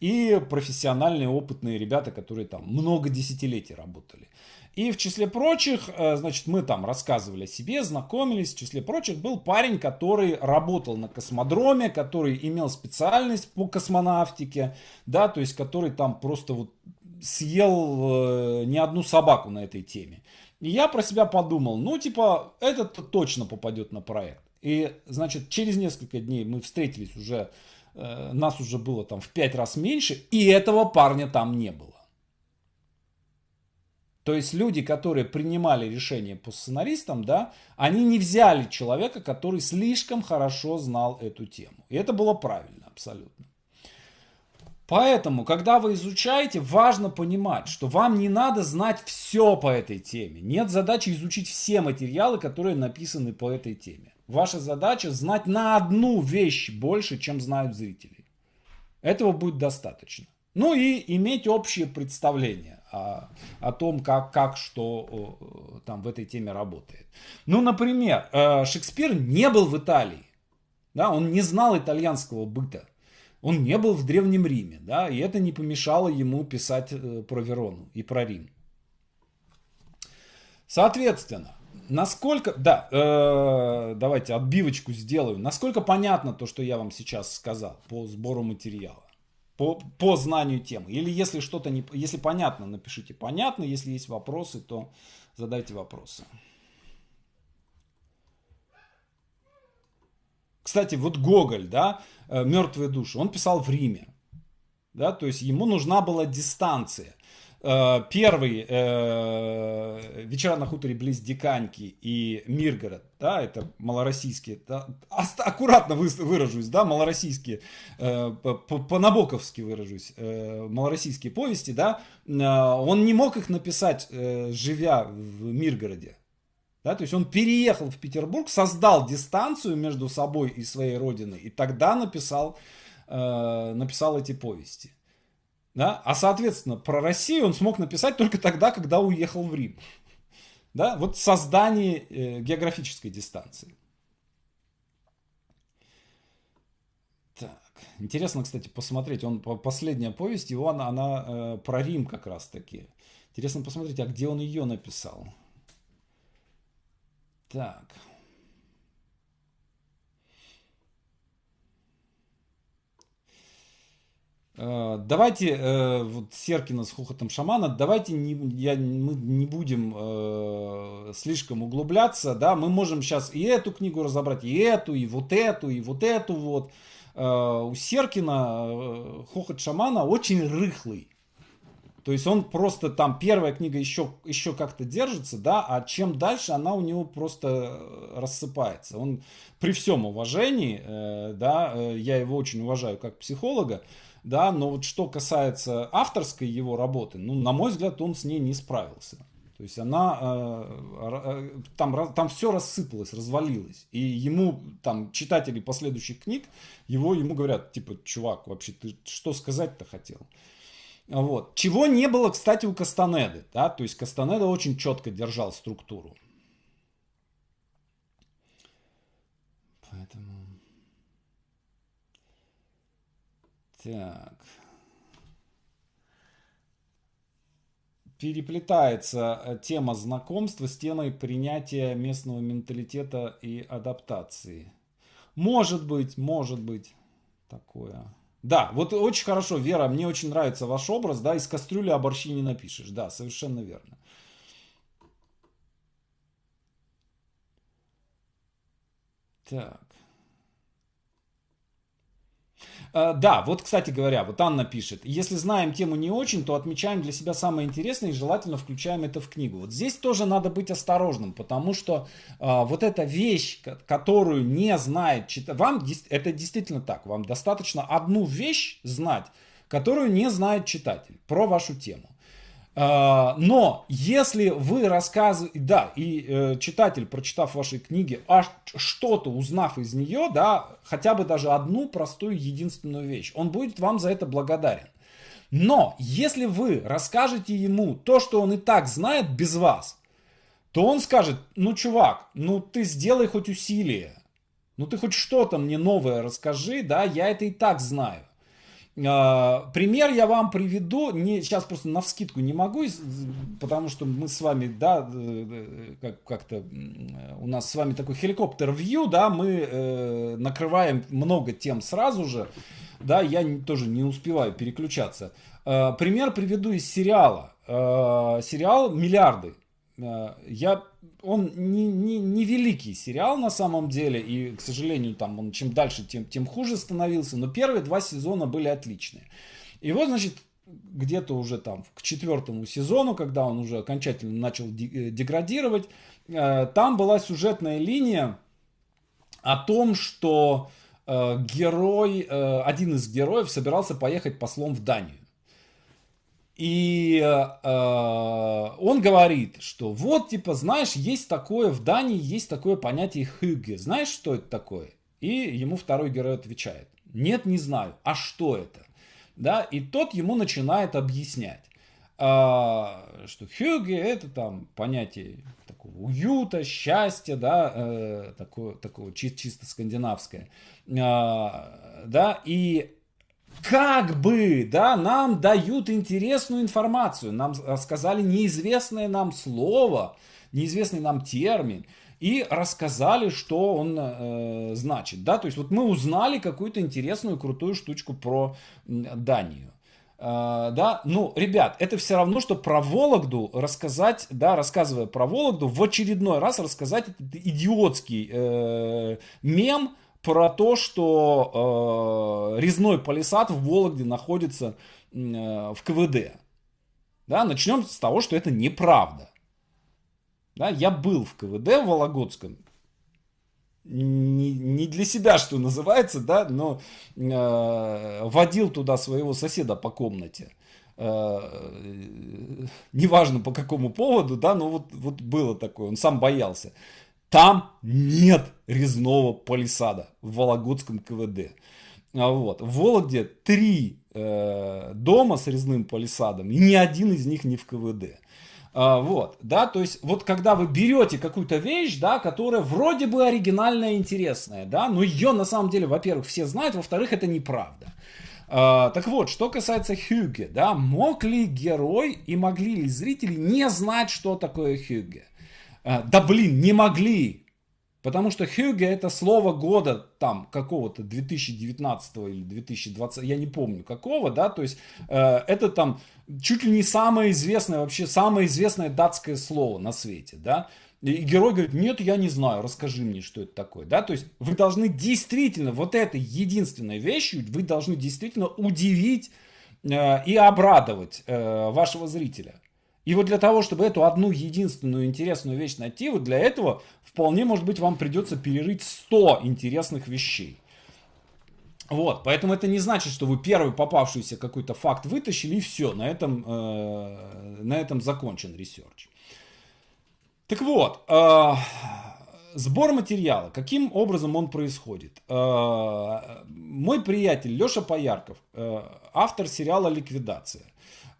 и профессиональные, опытные ребята, которые там много десятилетий работали. И в числе прочих, э, значит, мы там рассказывали о себе, знакомились. В числе прочих был парень, который работал на космодроме, который имел специальность по космонавтике, да, то есть который там просто вот съел э, не одну собаку на этой теме. И я про себя подумал, ну типа этот точно попадет на проект. И значит через несколько дней мы встретились уже Э, нас уже было там в пять раз меньше, и этого парня там не было. То есть люди, которые принимали решения по сценаристам, да, они не взяли человека, который слишком хорошо знал эту тему. И это было правильно абсолютно. Поэтому, когда вы изучаете, важно понимать, что вам не надо знать все по этой теме. Нет задачи изучить все материалы, которые написаны по этой теме. Ваша задача знать на одну вещь больше, чем знают зрители. Этого будет достаточно. Ну и иметь общее представление о, о том, как, как что о, там в этой теме работает. Ну, например, э, Шекспир не был в Италии. Да, он не знал итальянского быта. Он не был в Древнем Риме. Да, и это не помешало ему писать э, про Верону и про Рим. Соответственно, насколько, да, э, давайте отбивочку сделаю. Насколько понятно то, что я вам сейчас сказал по сбору материала, по, по знанию темы? Или если что-то не, если понятно, напишите понятно. Если есть вопросы, то задайте вопросы. Кстати, вот Гоголь, да, э, «Мертвые души», он писал в Риме. Да, то есть ему нужна была дистанция. Э, первый э, «Вечера на хуторе близ Диканьки» и «Миргород», да, это малороссийские, да, аккуратно выражусь, да, малороссийские, э, по-набоковски выражусь, малороссийские повести, да, он не мог их написать, живя в Миргороде. Да, то есть он переехал в Петербург, создал дистанцию между собой и своей родиной, и тогда написал, написал эти повести. Да? А, соответственно, про Россию он смог написать только тогда, когда уехал в Рим. Да? Вот создание э, географической дистанции. Так. Интересно, кстати, посмотреть. Он последняя повесть его, она, она э, про Рим как раз таки. Интересно посмотреть, а где он ее написал. Так. Э, давайте, э, вот Серкина с хохотом шамана, давайте не, я, мы не будем э, слишком углубляться, да, мы можем сейчас и эту книгу разобрать, и эту, и вот эту, и вот эту вот. Э, у Серкина э, хохот шамана очень рыхлый. То есть он просто там, первая книга еще, еще как-то держится, да, а чем дальше она у него просто рассыпается. Он при всем уважении, да, я его очень уважаю как психолога, да, но вот что касается авторской его работы, ну, на мой взгляд, он с ней не справился. То есть она э, э, там, там все рассыпалось, развалилось. И ему, там, читатели последующих книг, его, ему говорят, типа, чувак, вообще, ты что сказать-то хотел? Вот. Чего не было, кстати, у Кастанеды. Да? То есть Кастанеда очень четко держал структуру. Поэтому... Так. Переплетается э, тема знакомства с темой принятия местного менталитета и адаптации. Может быть, может быть такое. Да, вот очень хорошо, Вера, мне очень нравится ваш образ, да, из кастрюли о борщи не напишешь, да, совершенно верно. Так. Э, да, вот, кстати говоря, вот Анна пишет, если знаем тему не очень, то отмечаем для себя самое интересное и желательно включаем это в книгу. Вот здесь тоже надо быть осторожным, потому что а, вот эта вещь, которую не знает читатель, вам это действительно так, вам достаточно одну вещь знать, которую не знает читатель про вашу тему. А, но если вы рассказываете, да, и э, читатель, прочитав ваши книги, а что-то узнав из нее, да, хотя бы даже одну простую единственную вещь, он будет вам за это благодарен. Но если вы расскажете ему то, что он и так знает без вас, то он скажет, ну, чувак, ну ты сделай хоть усилие, ну ты хоть что-то мне новое расскажи, да, я это и так знаю. А, пример я вам приведу, не, сейчас просто на вскидку не могу, потому что мы с вами, да, э, э, как, то э, у нас с вами такой хеликоптер-вью, да, мы э, накрываем много тем сразу же, да, я не, тоже не успеваю переключаться. Э, пример приведу из сериала. Э, сериал «Миллиарды». Э, я, он не, не, не великий сериал на самом деле, и, к сожалению, там он чем дальше, тем, тем хуже становился, но первые два сезона были отличные. И вот, значит, где-то уже там к четвертому сезону, когда он уже окончательно начал э, деградировать, э, там была сюжетная линия о том, что герой, один из героев собирался поехать послом в Данию. И э, э, он говорит, что вот, типа, знаешь, есть такое, в Дании есть такое понятие хыги. Знаешь, что это такое? И ему второй герой отвечает, нет, не знаю, а что это? Да, и тот ему начинает объяснять, э, что хюги это там понятие такого уюта, счастья, да, э, такое, такого чисто скандинавское. Э, да, и как бы, да, нам дают интересную информацию, нам а, сказали неизвестное нам слово, неизвестный нам термин, и рассказали, что он э, значит, да, то есть вот мы узнали какую-то интересную, крутую штучку про Данию. Uh, да, ну, ребят, это все равно, что про Вологду рассказать, да, рассказывая про Вологду, в очередной раз рассказать этот идиотский э, мем про то, что э, резной палисад в Вологде находится э, в КВД. Да, начнем с того, что это неправда. Да, я был в КВД в Вологодском, не, не для себя, что называется, да, но э, водил туда своего соседа по комнате. Э, неважно по какому поводу, да, но вот, вот было такое, он сам боялся. Там нет резного палисада в Вологодском КВД. А вот. В Вологде три э, дома с резным палисадом, и ни один из них не в КВД. А, вот, да, то есть вот когда вы берете какую-то вещь, да, которая вроде бы оригинальная и интересная, да, но ее на самом деле, во-первых, все знают, во-вторых, это неправда. А, так вот, что касается Хюге, да, мог ли герой и могли ли зрители не знать, что такое Хюге? А, да блин, не могли. Потому что Хюге это слово года там какого-то 2019 или 2020, я не помню какого, да, то есть э, это там чуть ли не самое известное, вообще самое известное датское слово на свете, да. И герой говорит, нет, я не знаю, расскажи мне, что это такое, да, то есть вы должны действительно, вот этой единственной вещью, вы должны действительно удивить э, и обрадовать э, вашего зрителя. И вот для того, чтобы эту одну единственную интересную вещь найти, вот для этого вполне, может быть, вам придется перерыть 100 интересных вещей. Вот, поэтому это не значит, что вы первый попавшийся какой-то факт вытащили и все, на этом, э, на этом закончен ресерч. Так вот, э, сбор материала, каким образом он происходит? Э, мой приятель Леша Поярков, э, автор сериала «Ликвидация»,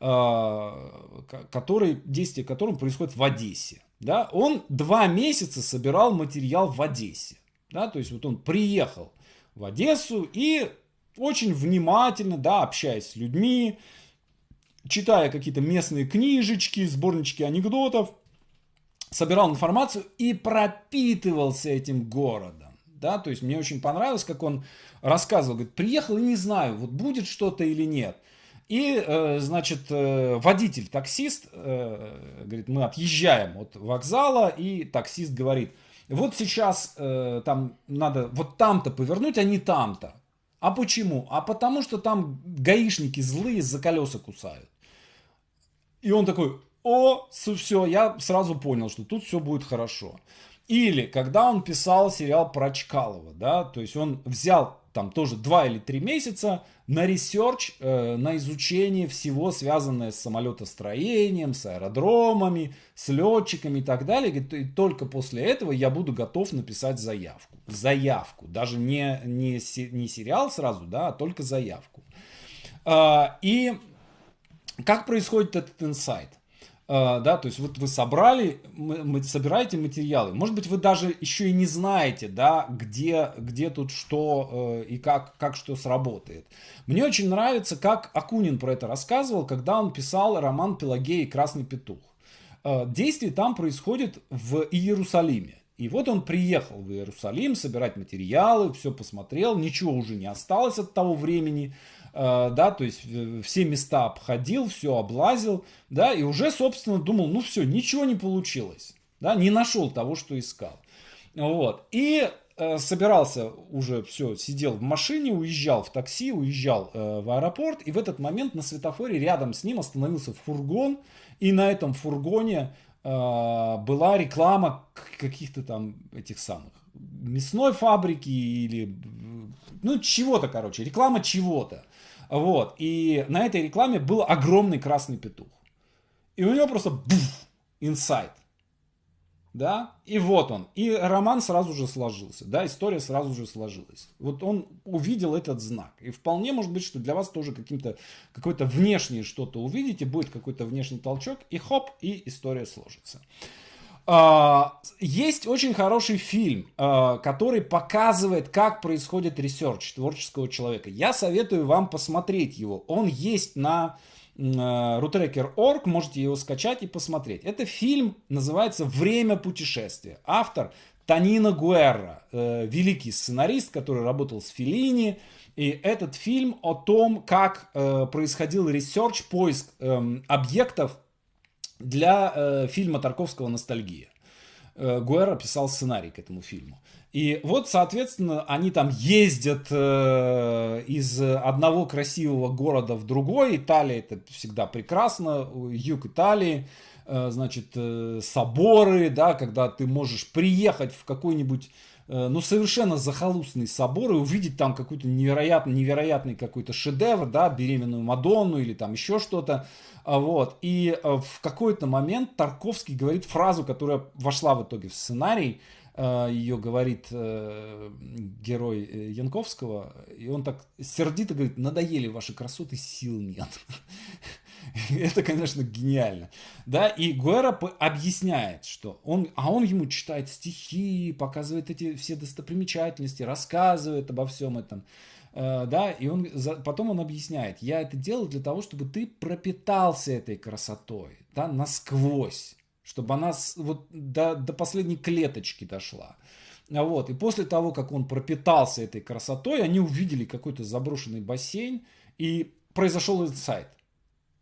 а, который, действие которым происходит в Одессе. Да? Он два месяца собирал материал в Одессе. Да? То есть вот он приехал в Одессу и очень внимательно, да, общаясь с людьми, читая какие-то местные книжечки, сборнички анекдотов, собирал информацию и пропитывался этим городом. Да, то есть мне очень понравилось, как он рассказывал, говорит, приехал и не знаю, вот будет что-то или нет. И, э, значит, э, водитель, таксист, э, говорит, мы отъезжаем от вокзала, и таксист говорит, вот сейчас там надо вот там-то повернуть, а не там-то. А почему? А потому что там гаишники злые за колеса кусают. И он такой, о, все, я сразу понял, что тут все будет хорошо. Или когда он писал сериал про Чкалова, да, то есть он взял там тоже 2 или 3 месяца на ресерч, э, на изучение всего, связанное с самолетостроением, с аэродромами, с летчиками и так далее. И только после этого я буду готов написать заявку. Заявку. Даже не, не, не сериал сразу, да, а только заявку. Э, и как происходит этот инсайт? Э, да, то есть вот вы собрали, мы собираете материалы, может быть, вы даже еще и не знаете, да, где, где тут что э, и как, как что сработает. Мне очень нравится, как Акунин про это рассказывал, когда он писал роман и «Красный петух». Э, действие там происходит в Иерусалиме. И вот он приехал в Иерусалим собирать материалы, все посмотрел, ничего уже не осталось от того времени – Э, да, то есть все места обходил, все облазил, да, и уже, собственно, думал, ну все, ничего не получилось, да, не нашел того, что искал. Вот, и э, собирался уже все, сидел в машине, уезжал в такси, уезжал э, в аэропорт, и в этот момент на светофоре рядом с ним остановился фургон, и на этом фургоне э, была реклама каких-то там этих самых мясной фабрики или ну чего-то, короче, реклама чего-то. Вот. И на этой рекламе был огромный красный петух. И у него просто буф, инсайт. Да? И вот он. И роман сразу же сложился. Да, история сразу же сложилась. Вот он увидел этот знак. И вполне может быть, что для вас тоже каким-то, какое-то внешнее что-то увидите, будет какой-то внешний толчок, и хоп, и история сложится. А, есть очень хороший фильм, а, который показывает, как происходит ресерч творческого человека. Я советую вам посмотреть его. Он есть на э, Рутрекер.орг, можете его скачать и посмотреть. Это фильм, называется «Время путешествия». Автор Танина Гуэра, э, великий сценарист, который работал с Филини. И этот фильм о том, как э, происходил ресерч, поиск эм, объектов для э, фильма Тарковского «Ностальгия». Э, Гуэра писал сценарий к этому фильму. И вот, соответственно, они там ездят э, из одного красивого города в другой. Италия это всегда прекрасно, юг Италии. Э, значит, э, соборы, да, когда ты можешь приехать в какой-нибудь э, ну, совершенно захолустный собор и увидеть там какой-то невероятный, невероятный какой-то шедевр, да, беременную Мадонну или там еще что-то, а вот, и в какой-то момент Тарковский говорит фразу, которая вошла в итоге в сценарий, ее говорит герой Янковского, и он так сердито говорит, надоели ваши красоты, сил нет. Это, конечно, гениально. Да, и Гуэра объясняет, что он, а он ему читает стихи, показывает эти все достопримечательности, рассказывает обо всем этом. Э, да, и он, потом он объясняет, я это делал для того, чтобы ты пропитался этой красотой, да, насквозь, чтобы она вот до, до последней клеточки дошла. А вот. И после того, как он пропитался этой красотой, они увидели какой-то заброшенный бассейн, и произошел инсайт.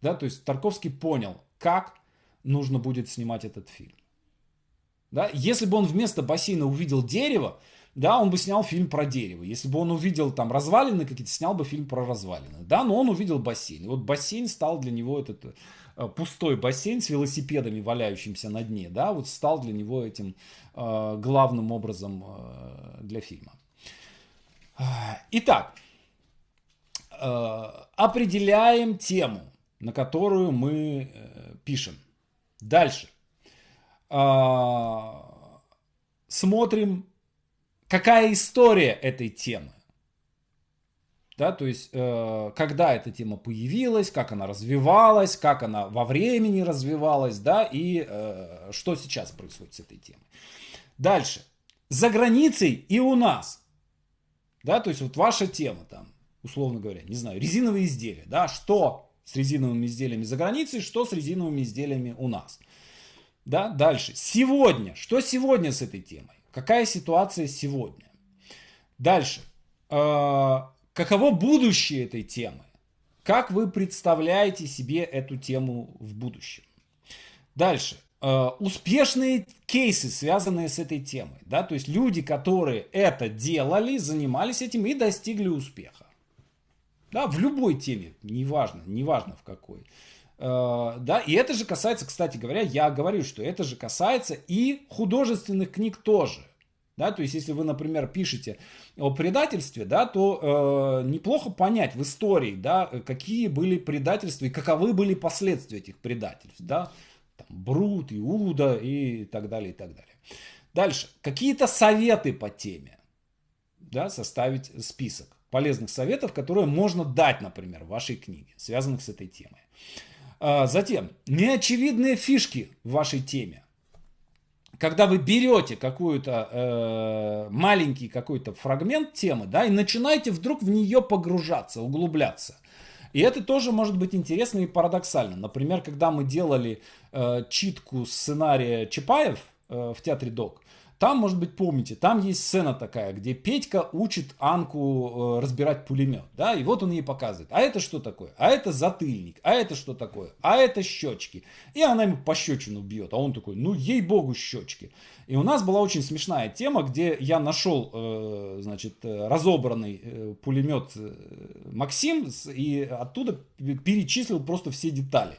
Да, то есть Тарковский понял, как нужно будет снимать этот фильм. Да? Если бы он вместо бассейна увидел дерево, да, он бы снял фильм про дерево. Если бы он увидел там развалины какие-то, снял бы фильм про развалины. Да, но он увидел бассейн. И вот бассейн стал для него этот э, пустой бассейн с велосипедами, валяющимся на дне, да, вот стал для него этим э, главным образом э, для фильма. Итак, э, определяем тему – на которую мы э, пишем. Дальше. А, смотрим, какая история этой темы. Да, то есть, э, когда эта тема появилась, как она развивалась, как она во времени развивалась, да, и э, что сейчас происходит с этой темой. Дальше. За границей и у нас. Да, то есть, вот ваша тема там, условно говоря, не знаю, резиновые изделия, да, что с резиновыми изделиями за границей, что с резиновыми изделиями у нас. Да, дальше. Сегодня. Что сегодня с этой темой? Какая ситуация сегодня? Дальше. А, каково будущее этой темы? Как вы представляете себе эту тему в будущем? Дальше. А, успешные кейсы, связанные с этой темой. Да? То есть люди, которые это делали, занимались этим и достигли успеха да, в любой теме, неважно, неважно в какой. Э, да, и это же касается, кстати говоря, я говорю, что это же касается и художественных книг тоже. Да, то есть, если вы, например, пишете о предательстве, да, то э, неплохо понять в истории, да, какие были предательства и каковы были последствия этих предательств, да, там, Брут, Иуда и так далее, и так далее. Дальше. Какие-то советы по теме, да, составить список полезных советов, которые можно дать, например, в вашей книге, связанных с этой темой. А, затем, неочевидные фишки в вашей теме. Когда вы берете какую-то э, маленький какой-то фрагмент темы, да, и начинаете вдруг в нее погружаться, углубляться. И это тоже может быть интересно и парадоксально. Например, когда мы делали э, читку сценария Чапаев э, в театре Док, там, может быть, помните, там есть сцена такая, где Петька учит Анку э, разбирать пулемет, да, и вот он ей показывает, а это что такое, а это затыльник, а это что такое, а это щечки. И она ему по пощечину бьет, а он такой, ну ей-богу, щечки. И у нас была очень смешная тема, где я нашел, э, значит, разобранный э, пулемет Максим и оттуда перечислил просто все детали.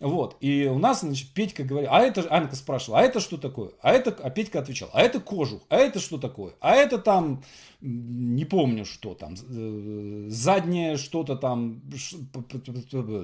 Вот. И у нас, значит, Петька говорит, а это, Анка спрашивала, а это что такое? А это, а Петька отвечал, а это кожух, а это что такое? А это там, не помню что там, э, заднее что-то там,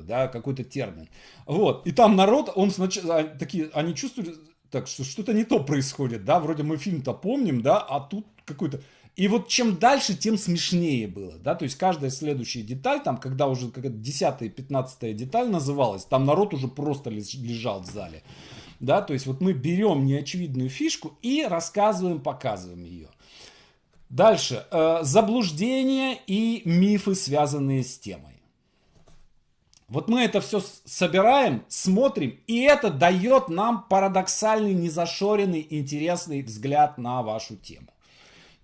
да, какой-то термин. Вот. И там народ, он сначала, такие, они чувствуют, так что что-то не то происходит, да, вроде мы фильм-то помним, да, а тут какой-то и вот чем дальше, тем смешнее было, да, то есть каждая следующая деталь, там, когда уже какая-то десятая, пятнадцатая деталь называлась, там народ уже просто лежал в зале, да, то есть вот мы берем неочевидную фишку и рассказываем, показываем ее. Дальше, э, заблуждения и мифы, связанные с темой. Вот мы это все собираем, смотрим, и это дает нам парадоксальный, незашоренный, интересный взгляд на вашу тему.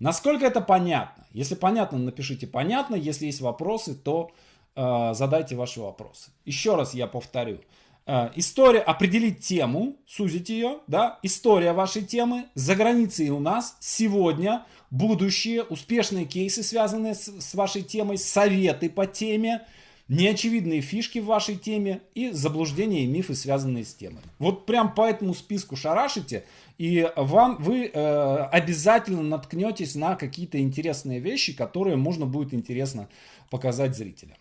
Насколько это понятно? Если понятно, напишите понятно. Если есть вопросы, то э, задайте ваши вопросы. Еще раз я повторю. Э, история, определить тему, сузить ее, да, история вашей темы, за границей у нас, сегодня, будущее, успешные кейсы, связанные с, с вашей темой, советы по теме, неочевидные фишки в вашей теме и заблуждения и мифы, связанные с темой. Вот прям по этому списку шарашите, и вам вы э, обязательно наткнетесь на какие-то интересные вещи, которые можно будет интересно показать зрителям.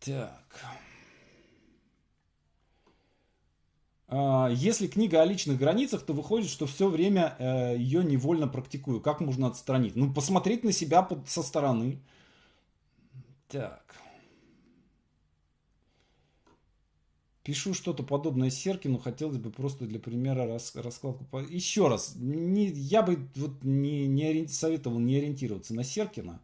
Так. А, если книга о личных границах, то выходит, что все время э, ее невольно практикую. Как можно отстранить? Ну, посмотреть на себя со стороны. Так. Пишу что-то подобное Серкину, хотелось бы просто для примера рас, раскладку. Еще раз, не, я бы вот не, не ори... советовал не ориентироваться на Серкина.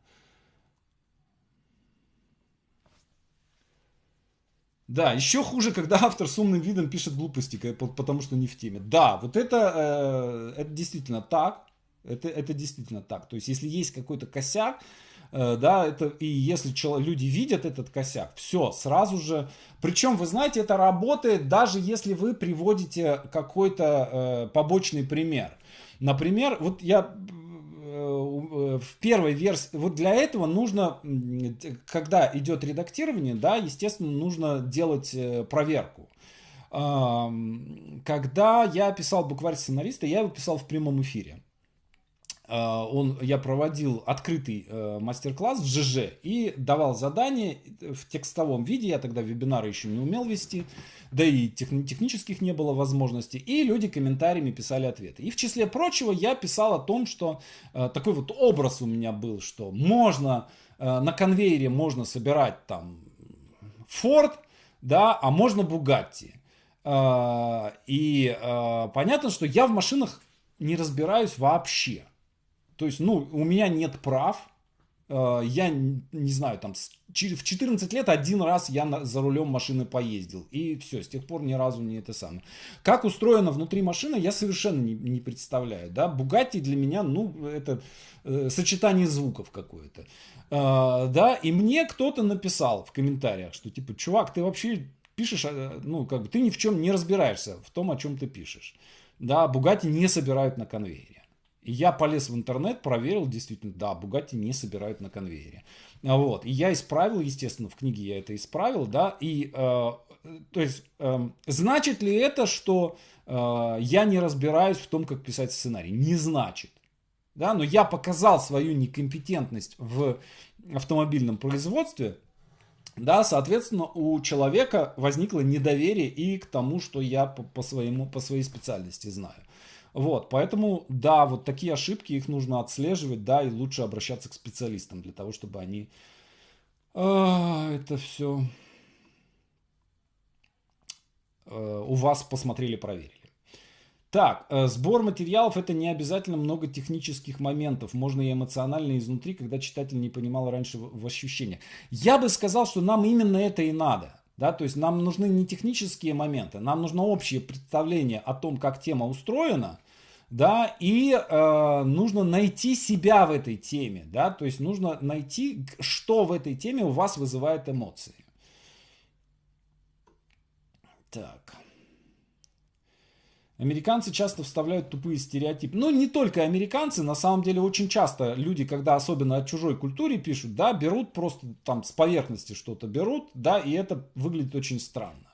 Да, еще хуже, когда автор с умным видом пишет глупости, потому что не в теме. Да, вот это, э, это действительно так. Это, это действительно так. То есть, если есть какой-то косяк, Э, да, это, и если человек, люди видят этот косяк, все, сразу же, причем, вы знаете, это работает, даже если вы приводите какой-то э, побочный пример. Например, вот я э, э, в первой версии, вот для этого нужно, когда идет редактирование, да, естественно, нужно делать проверку. Когда я писал букварь сценариста, я его писал в прямом эфире. Э, он, я проводил открытый э, мастер-класс в ЖЖ и давал задание в текстовом виде. Я тогда вебинары еще не умел вести, да и технических не было возможности. И люди комментариями писали ответы. И в числе прочего я писал о том, что э, такой вот образ у меня был, что можно на конвейере можно собирать там Форд, да, а можно Бугатти. И понятно, что я в машинах не разбираюсь вообще. То есть, ну, у меня нет прав, э, я не знаю, там в 14 лет один раз я за рулем машины поездил. И все, с тех пор ни разу не это самое. Как устроена внутри машина, я совершенно не, не представляю. Да? Бугатти для меня, ну, это э, сочетание звуков какое-то. Э, да, и мне кто-то написал в комментариях, что типа, чувак, ты вообще пишешь, э, ну, как бы ты ни в чем не разбираешься в том, о чем ты пишешь. Да, Бугатти не собирают на конвейере я полез в интернет, проверил, действительно, да, Бугатти не собирают на конвейере. А вот. И я исправил, естественно, в книге я это исправил, да, и, э, то есть, э, значит ли это, что э, я не разбираюсь в том, как писать сценарий? Не значит. Да, но я показал свою некомпетентность в автомобильном производстве, да, соответственно, у человека возникло недоверие и к тому, что я по, по, своему, по своей специальности знаю. Вот, поэтому, да, вот такие ошибки, их нужно отслеживать, да, и лучше обращаться к специалистам для того, чтобы они а, это все э, у вас посмотрели, проверили. Так, э, сбор материалов это не обязательно много технических моментов. Можно и эмоционально изнутри, когда читатель не понимал раньше в ощущениях. Я бы сказал, что нам именно это и надо. Да, то есть нам нужны не технические моменты, нам нужно общее представление о том, как тема устроена, да, и э, нужно найти себя в этой теме, да, то есть нужно найти, что в этой теме у вас вызывает эмоции. Так. Американцы часто вставляют тупые стереотипы. Но ну, не только американцы, на самом деле очень часто люди, когда особенно о чужой культуре пишут, да, берут просто там с поверхности что-то берут, да, и это выглядит очень странно.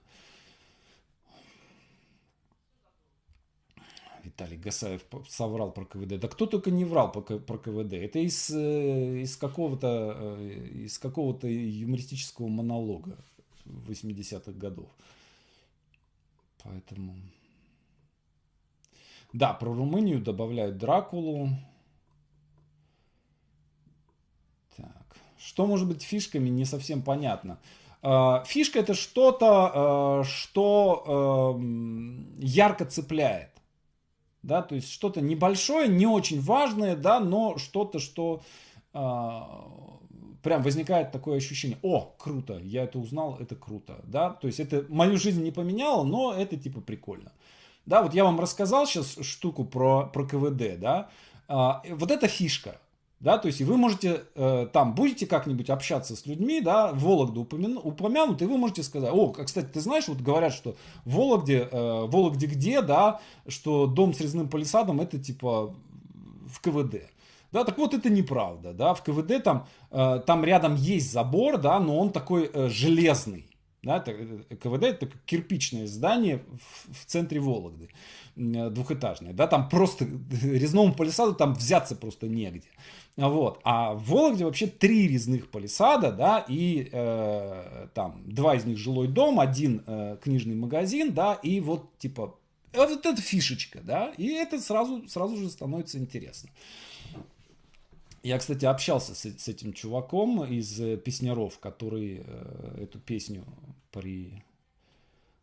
Виталий Гасаев соврал про КВД. Да кто только не врал про КВД. Это из, э, из какого-то э, из какого-то юмористического монолога 80-х годов. Поэтому... Да, про Румынию добавляют Дракулу. Так. Что может быть фишками, не совсем понятно. А, фишка это что-то, а, что эм, ярко цепляет. Да, то есть что-то небольшое, не очень важное, да, но что-то, что а, прям возникает такое ощущение, о, круто, я это узнал, это круто, да, то есть это мою жизнь не поменяло, но это типа прикольно. Uh, да, вот я вам рассказал сейчас штуку про, про КВД, да. А, вот это фишка. Да, то есть и вы можете э, там будете как-нибудь общаться с людьми, да, Вологду упомяну, упомянут, и вы можете сказать, о, а, кстати, ты знаешь, вот говорят, что в Вологде, э, Вологде где, да, что дом с резным палисадом это типа в КВД. Да, так вот это неправда, да, в КВД там, э, там рядом есть забор, да, но он такой э, железный, да, это, э, КВД это такое кирпичное здание в, в центре Вологды, э, двухэтажное. Да, там просто резному палисаду там взяться просто негде. Вот. А в Вологде вообще три резных палисада, да, и э, там два из них жилой дом, один э, книжный магазин, да, и вот типа вот эта фишечка, да, и это сразу, сразу же становится интересно. Я, кстати, общался с, с этим чуваком из э, песняров, который э, эту песню при,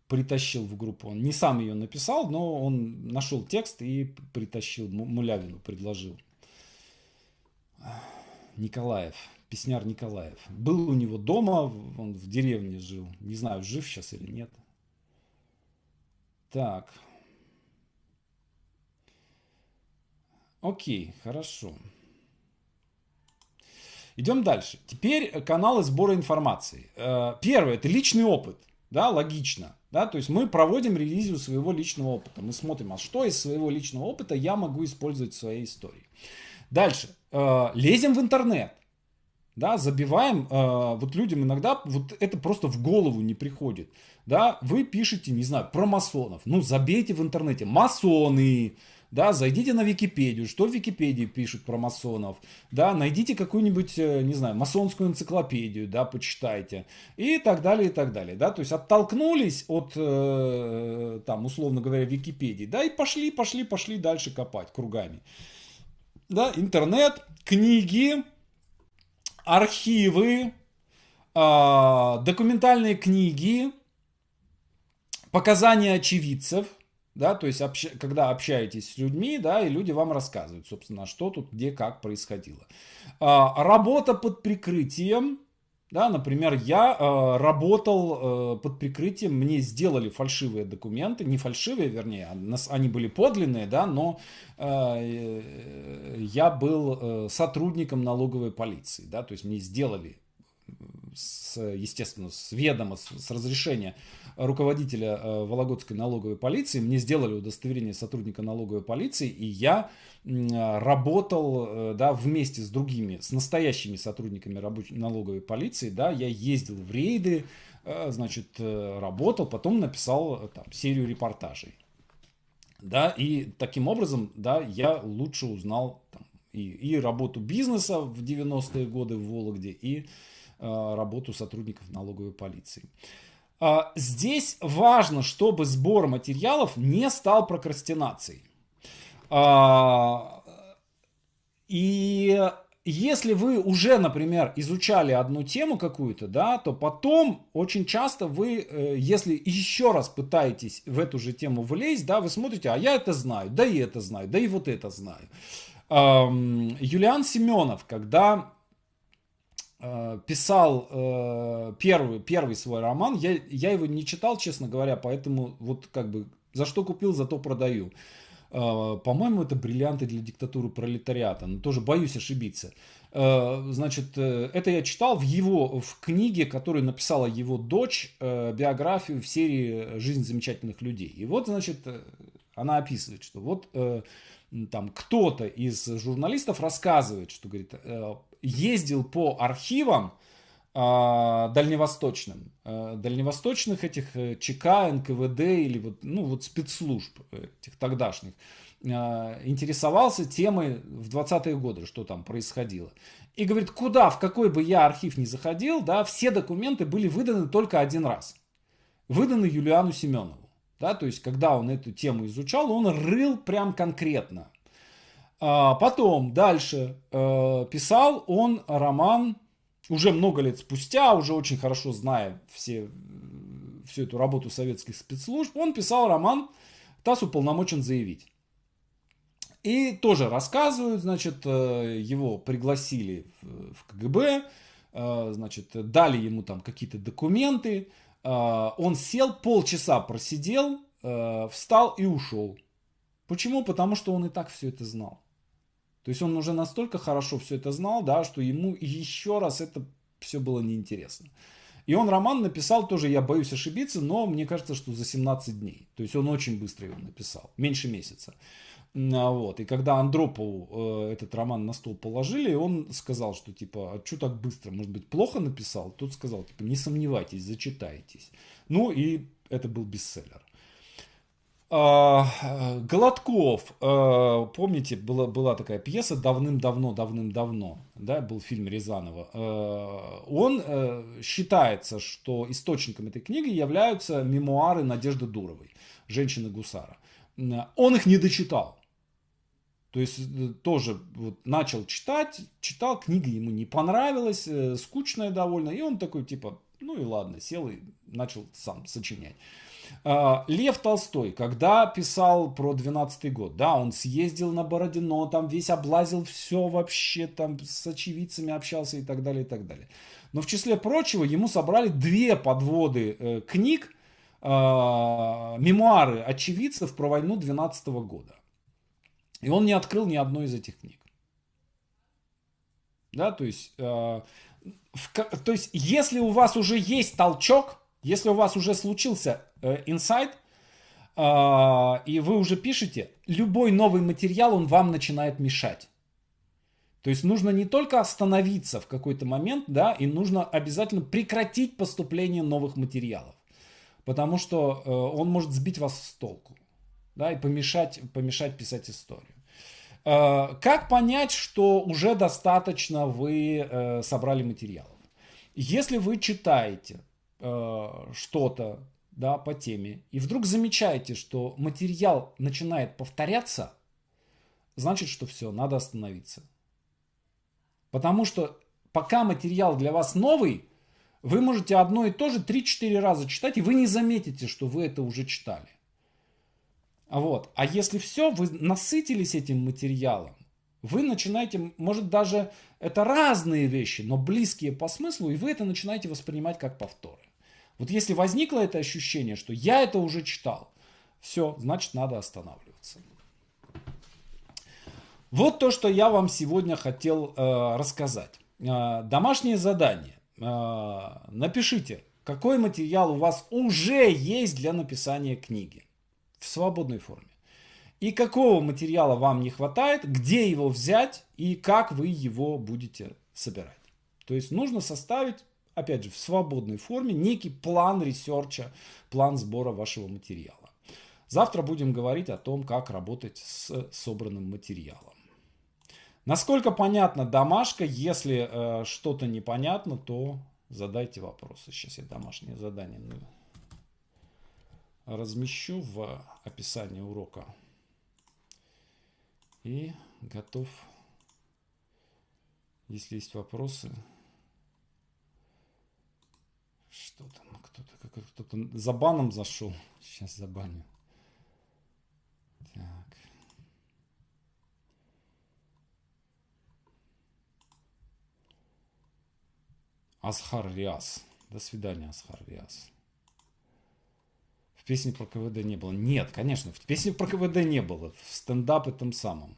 притащил в группу. Он не сам ее написал, но он нашел текст и притащил Мулявину, предложил. Николаев, песняр Николаев. Был у него дома, он в деревне жил. Не знаю, жив сейчас или нет. Так. Окей, хорошо. Хорошо. Идем дальше. Теперь э, каналы сбора информации. Э, первое – это личный опыт. Да, логично. Да, то есть мы проводим ревизию своего личного опыта. Мы смотрим, а что из своего личного опыта я могу использовать в своей истории. Дальше. Э, лезем в интернет. Да, забиваем, вот людям иногда вот это просто в голову не приходит. Да, вы пишете, не знаю, про масонов. Ну, забейте в интернете. Масоны, да, зайдите на Википедию, что в Википедии пишут про масонов, да, найдите какую-нибудь, э, не знаю, масонскую энциклопедию, да, почитайте, и так далее, и так далее, да, то есть оттолкнулись от, э, там, условно говоря, Википедии, да, и пошли, пошли, пошли дальше копать кругами, да, интернет, книги, архивы, э, документальные книги, показания очевидцев – да, то есть общ... когда общаетесь с людьми, да, и люди вам рассказывают, собственно, что тут, где, как происходило. А, работа под прикрытием, да, например, я э, работал э, под прикрытием, мне сделали фальшивые документы, не фальшивые, вернее, а они были подлинные, да, но э, э я был э, сотрудником налоговой полиции, да, то есть мне сделали с, естественно, с ведома, с, с разрешения руководителя э, Вологодской налоговой полиции. Мне сделали удостоверение сотрудника налоговой полиции, и я работал э, да, вместе с другими, с настоящими сотрудниками рабоч- налоговой полиции. Да, я ездил в рейды, э, значит, работал, потом написал там, серию репортажей. Да, и таким образом, да, я лучше узнал там, и, и работу бизнеса в 90-е годы в Вологде, и Э, работу сотрудников налоговой полиции. А, здесь важно, чтобы сбор материалов не стал прокрастинацией. А, и если вы уже, например, изучали одну тему какую-то, да, то потом очень часто вы, э, если еще раз пытаетесь в эту же тему влезть, да, вы смотрите, а я это знаю, да и это знаю, да и вот это знаю. Юлиан Семенов, когда Э, писал э, первый, первый свой роман. Я, я его не читал, честно говоря, поэтому вот как бы за что купил, зато продаю. Э, по-моему, это бриллианты для диктатуры пролетариата. Но ну, тоже боюсь ошибиться. Э, значит, э, это я читал в его в книге, которую написала его дочь, э, биографию в серии «Жизнь замечательных людей». И вот, значит, э, она описывает, что вот э, там кто-то из журналистов рассказывает, что говорит, э, ездил по архивам э, дальневосточным, э, дальневосточных этих э, ЧК, НКВД или вот, ну, вот спецслужб э, этих тогдашних, а, интересовался темой в 20-е годы, что там происходило. И говорит, куда, в какой бы я архив не заходил, да, все документы были выданы только один раз. Выданы Юлиану Семенову. Да, то есть, когда он эту тему изучал, он рыл прям конкретно. А, потом дальше э, писал он роман уже много лет спустя, уже очень хорошо зная все, всю эту работу советских спецслужб, он писал роман «ТАСС уполномочен заявить». И тоже рассказывают, значит, э, его пригласили в КГБ, э, значит, дали ему там какие-то документы, он сел, полчаса просидел, встал и ушел. Почему? Потому что он и так все это знал. То есть он уже настолько хорошо все это знал, да, что ему еще раз это все было неинтересно. И он роман написал тоже, я боюсь ошибиться, но мне кажется, что за 17 дней. То есть он очень быстро его написал, меньше месяца. А вот. И когда Андропову э, этот роман на стол положили, он сказал, что типа, а что так быстро, может быть, плохо написал? Тот сказал, типа, не сомневайтесь, зачитайтесь. Ну и это был бестселлер. А, э, Голодков, э, помните, была, была такая пьеса давным-давно, давным-давно, да, был фильм Рязанова. Э, он считается, что источником этой книги являются мемуары Надежды Дуровой, женщины-гусара. Он их не дочитал. То есть тоже вот, начал читать, читал, книга ему не понравилась, скучная довольно, и он такой типа, ну и ладно, сел и начал сам сочинять. А, Лев Толстой, когда писал про 12-й год, да, он съездил на Бородино, там весь облазил все вообще, там с очевидцами общался и так далее, и так далее. Но в числе прочего ему собрали две подводы э, книг, э, мемуары очевидцев про войну 12 -го года. И он не открыл ни одной из этих книг. Да, то есть, э, в, то есть, если у вас уже есть толчок – если у вас уже случился э, инсайт, э, и вы уже пишете, любой новый материал, он вам начинает мешать. То есть нужно не только остановиться в какой-то момент, да, и нужно обязательно прекратить поступление новых материалов. Потому что э, он может сбить вас с толку, да, и помешать, помешать писать историю. Э, как понять, что уже достаточно вы э, собрали материалов? Если вы читаете э, что-то да, по теме, и вдруг замечаете, что материал начинает повторяться, значит, что все, надо остановиться. Потому что пока материал для вас новый, вы можете одно и то же 3-4 раза читать, и вы не заметите, что вы это уже читали. А вот. А если все, вы насытились этим материалом, вы начинаете, может даже это разные вещи, но близкие по смыслу, и вы это начинаете воспринимать как повторы. Вот если возникло это ощущение, что я это уже читал, все, значит надо останавливаться. Вот то, что я вам сегодня хотел э, рассказать. Э, домашнее задание. Э, напишите, какой материал у вас уже есть для написания книги в свободной форме. И какого материала вам не хватает, где его взять и как вы его будете собирать. То есть нужно составить опять же, в свободной форме некий план ресерча, план сбора вашего материала. Завтра будем говорить о том, как работать с собранным материалом. Насколько понятна домашка, если э, что-то непонятно, то задайте вопросы. Сейчас я домашнее задание размещу в описании урока. И готов, если есть вопросы, что там? Ну, кто-то кто-то за баном зашел. Сейчас забаню. Так. Асхар Риас. До свидания, Асхар Риас. В песне про КВД не было. Нет, конечно, в песне про КВД не было. В стендапе там самом.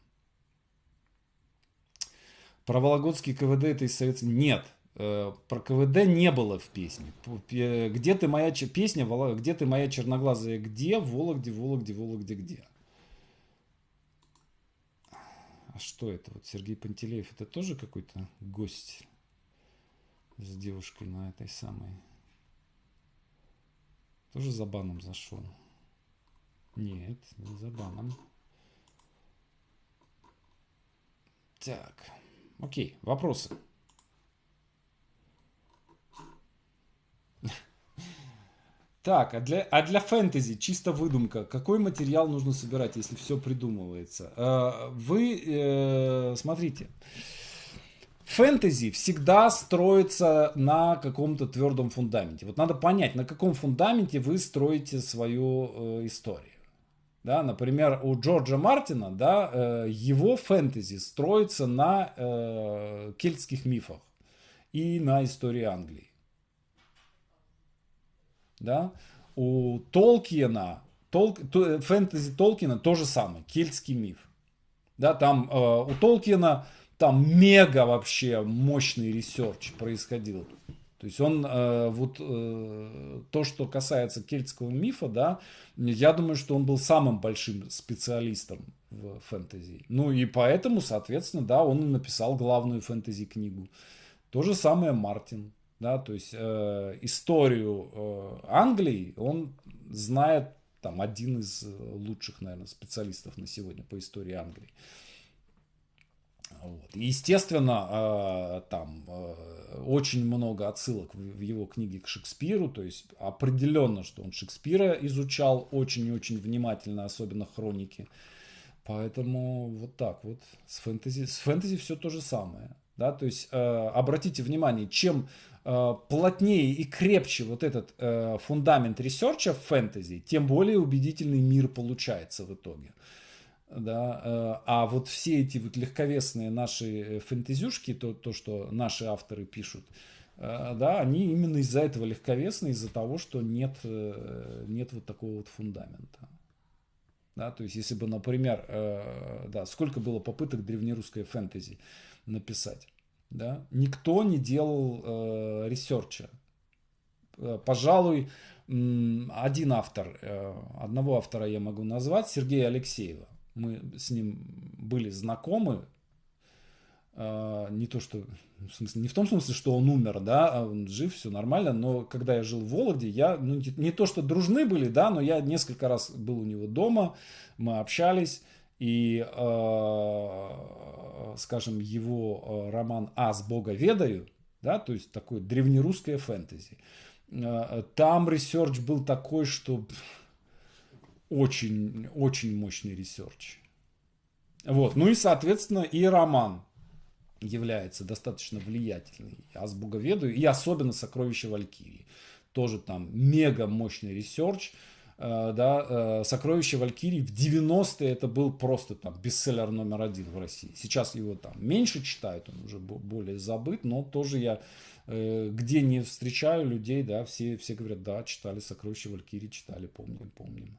Про Вологодский КВД это из Совета... Нет, Э, про КВД не было в песне. Э, где ты моя песня, где ты моя черноглазая, где, Вологде, Вологде, Вологде, где. А что это? Вот Сергей Пантелеев, это тоже какой-то гость с девушкой на этой самой. Тоже за баном зашел? Нет, не за баном. Так, окей, вопросы. Так, а для, а для фэнтези, чисто выдумка, какой материал нужно собирать, если все придумывается? Э, вы, э, смотрите, фэнтези всегда строится на каком-то твердом фундаменте. Вот надо понять, на каком фундаменте вы строите свою э, историю. Да, например, у Джорджа Мартина, да, его фэнтези строится на кельтских мифах и на истории Англии да, у Толкина, Толк, э, фэнтези Толкина то же самое, кельтский миф. Да, там э, у Толкина там мега вообще мощный ресерч происходил. То есть он э, вот э, то, что касается кельтского мифа, да, я думаю, что он был самым большим специалистом в фэнтези. Ну и поэтому, соответственно, да, он написал главную фэнтези книгу. То же самое Мартин да, то есть э, историю э, Англии он знает там один из э, лучших, наверное, специалистов на сегодня по истории Англии. Вот. естественно, э, там э, очень много отсылок в, его книге к Шекспиру, то есть определенно, что он Шекспира изучал очень и очень внимательно, особенно хроники. Поэтому вот так вот с фэнтези, с фэнтези все то же самое. Да, то есть обратите внимание, чем Э, плотнее и крепче вот этот э, фундамент ресерча в фэнтези, тем более убедительный мир получается в итоге. Да, э, а вот все эти вот легковесные наши э, фэнтезюшки, то, то что наши авторы пишут, э, да, они именно из-за этого легковесны, из-за того, что нет, э, нет вот такого вот фундамента. Да, то есть, если бы, например, э, да, сколько было попыток древнерусской фэнтези написать да, никто не делал э, ресерча. Э, пожалуй, один автор, э, одного автора я могу назвать, Сергея Алексеева. Мы с ним были знакомы, э, не то что, в смысле, не в том смысле, что он умер, да, а он жив, все нормально, но когда я жил в Вологде, я, ну, не то что дружны были, да, но я несколько раз был у него дома, мы общались, и, а, скажем, его а, роман «Аз бога ведаю», да, то есть такое древнерусское фэнтези. А, там ресерч был такой, что очень, очень мощный ресерч. Вот. Ну и, соответственно, и роман является достаточно влиятельный. с ведаю, и особенно «Сокровища Валькирии». Тоже там мега мощный ресерч. Research Э, да, э, «Сокровище Валькирии» в 90-е это был просто там бестселлер номер один в России. Сейчас его там меньше читают, он уже более забыт, но тоже я э, где не встречаю людей, да, все, все говорят, да, читали «Сокровище Валькирии», читали, помним, помним.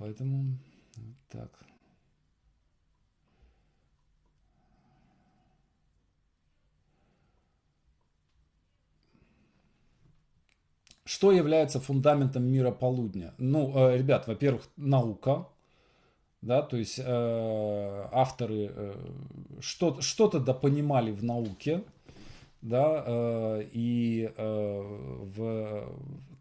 Поэтому так. Что является фундаментом мира полудня? Ну, э, ребят, во-первых, наука, да, то есть э, авторы э, что-то, что-то допонимали в науке, да, э, и э, в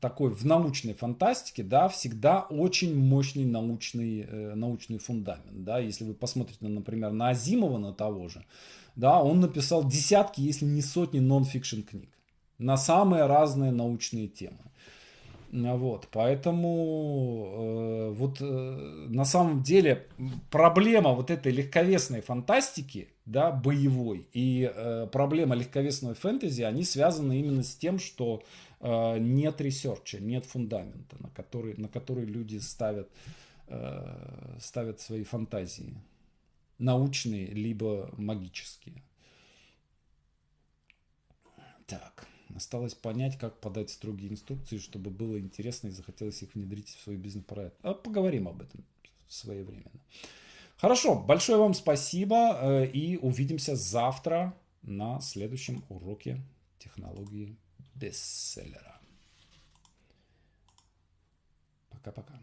такой в научной фантастике, да, всегда очень мощный научный э, научный фундамент, да. Если вы посмотрите, например, на Азимова, на того же, да, он написал десятки, если не сотни нон-фикшн книг на самые разные научные темы. Вот, поэтому э, вот э, на самом деле проблема вот этой легковесной фантастики, да, боевой и э, проблема легковесного фэнтези, они связаны именно с тем, что э, нет ресерча, нет фундамента, на который, на который люди ставят, э, ставят свои фантазии, научные либо магические. Так. Осталось понять, как подать строгие инструкции, чтобы было интересно и захотелось их внедрить в свой бизнес-проект. А поговорим об этом своевременно. Хорошо, большое вам спасибо э, и увидимся завтра на следующем уроке технологии бестселлера. Пока-пока.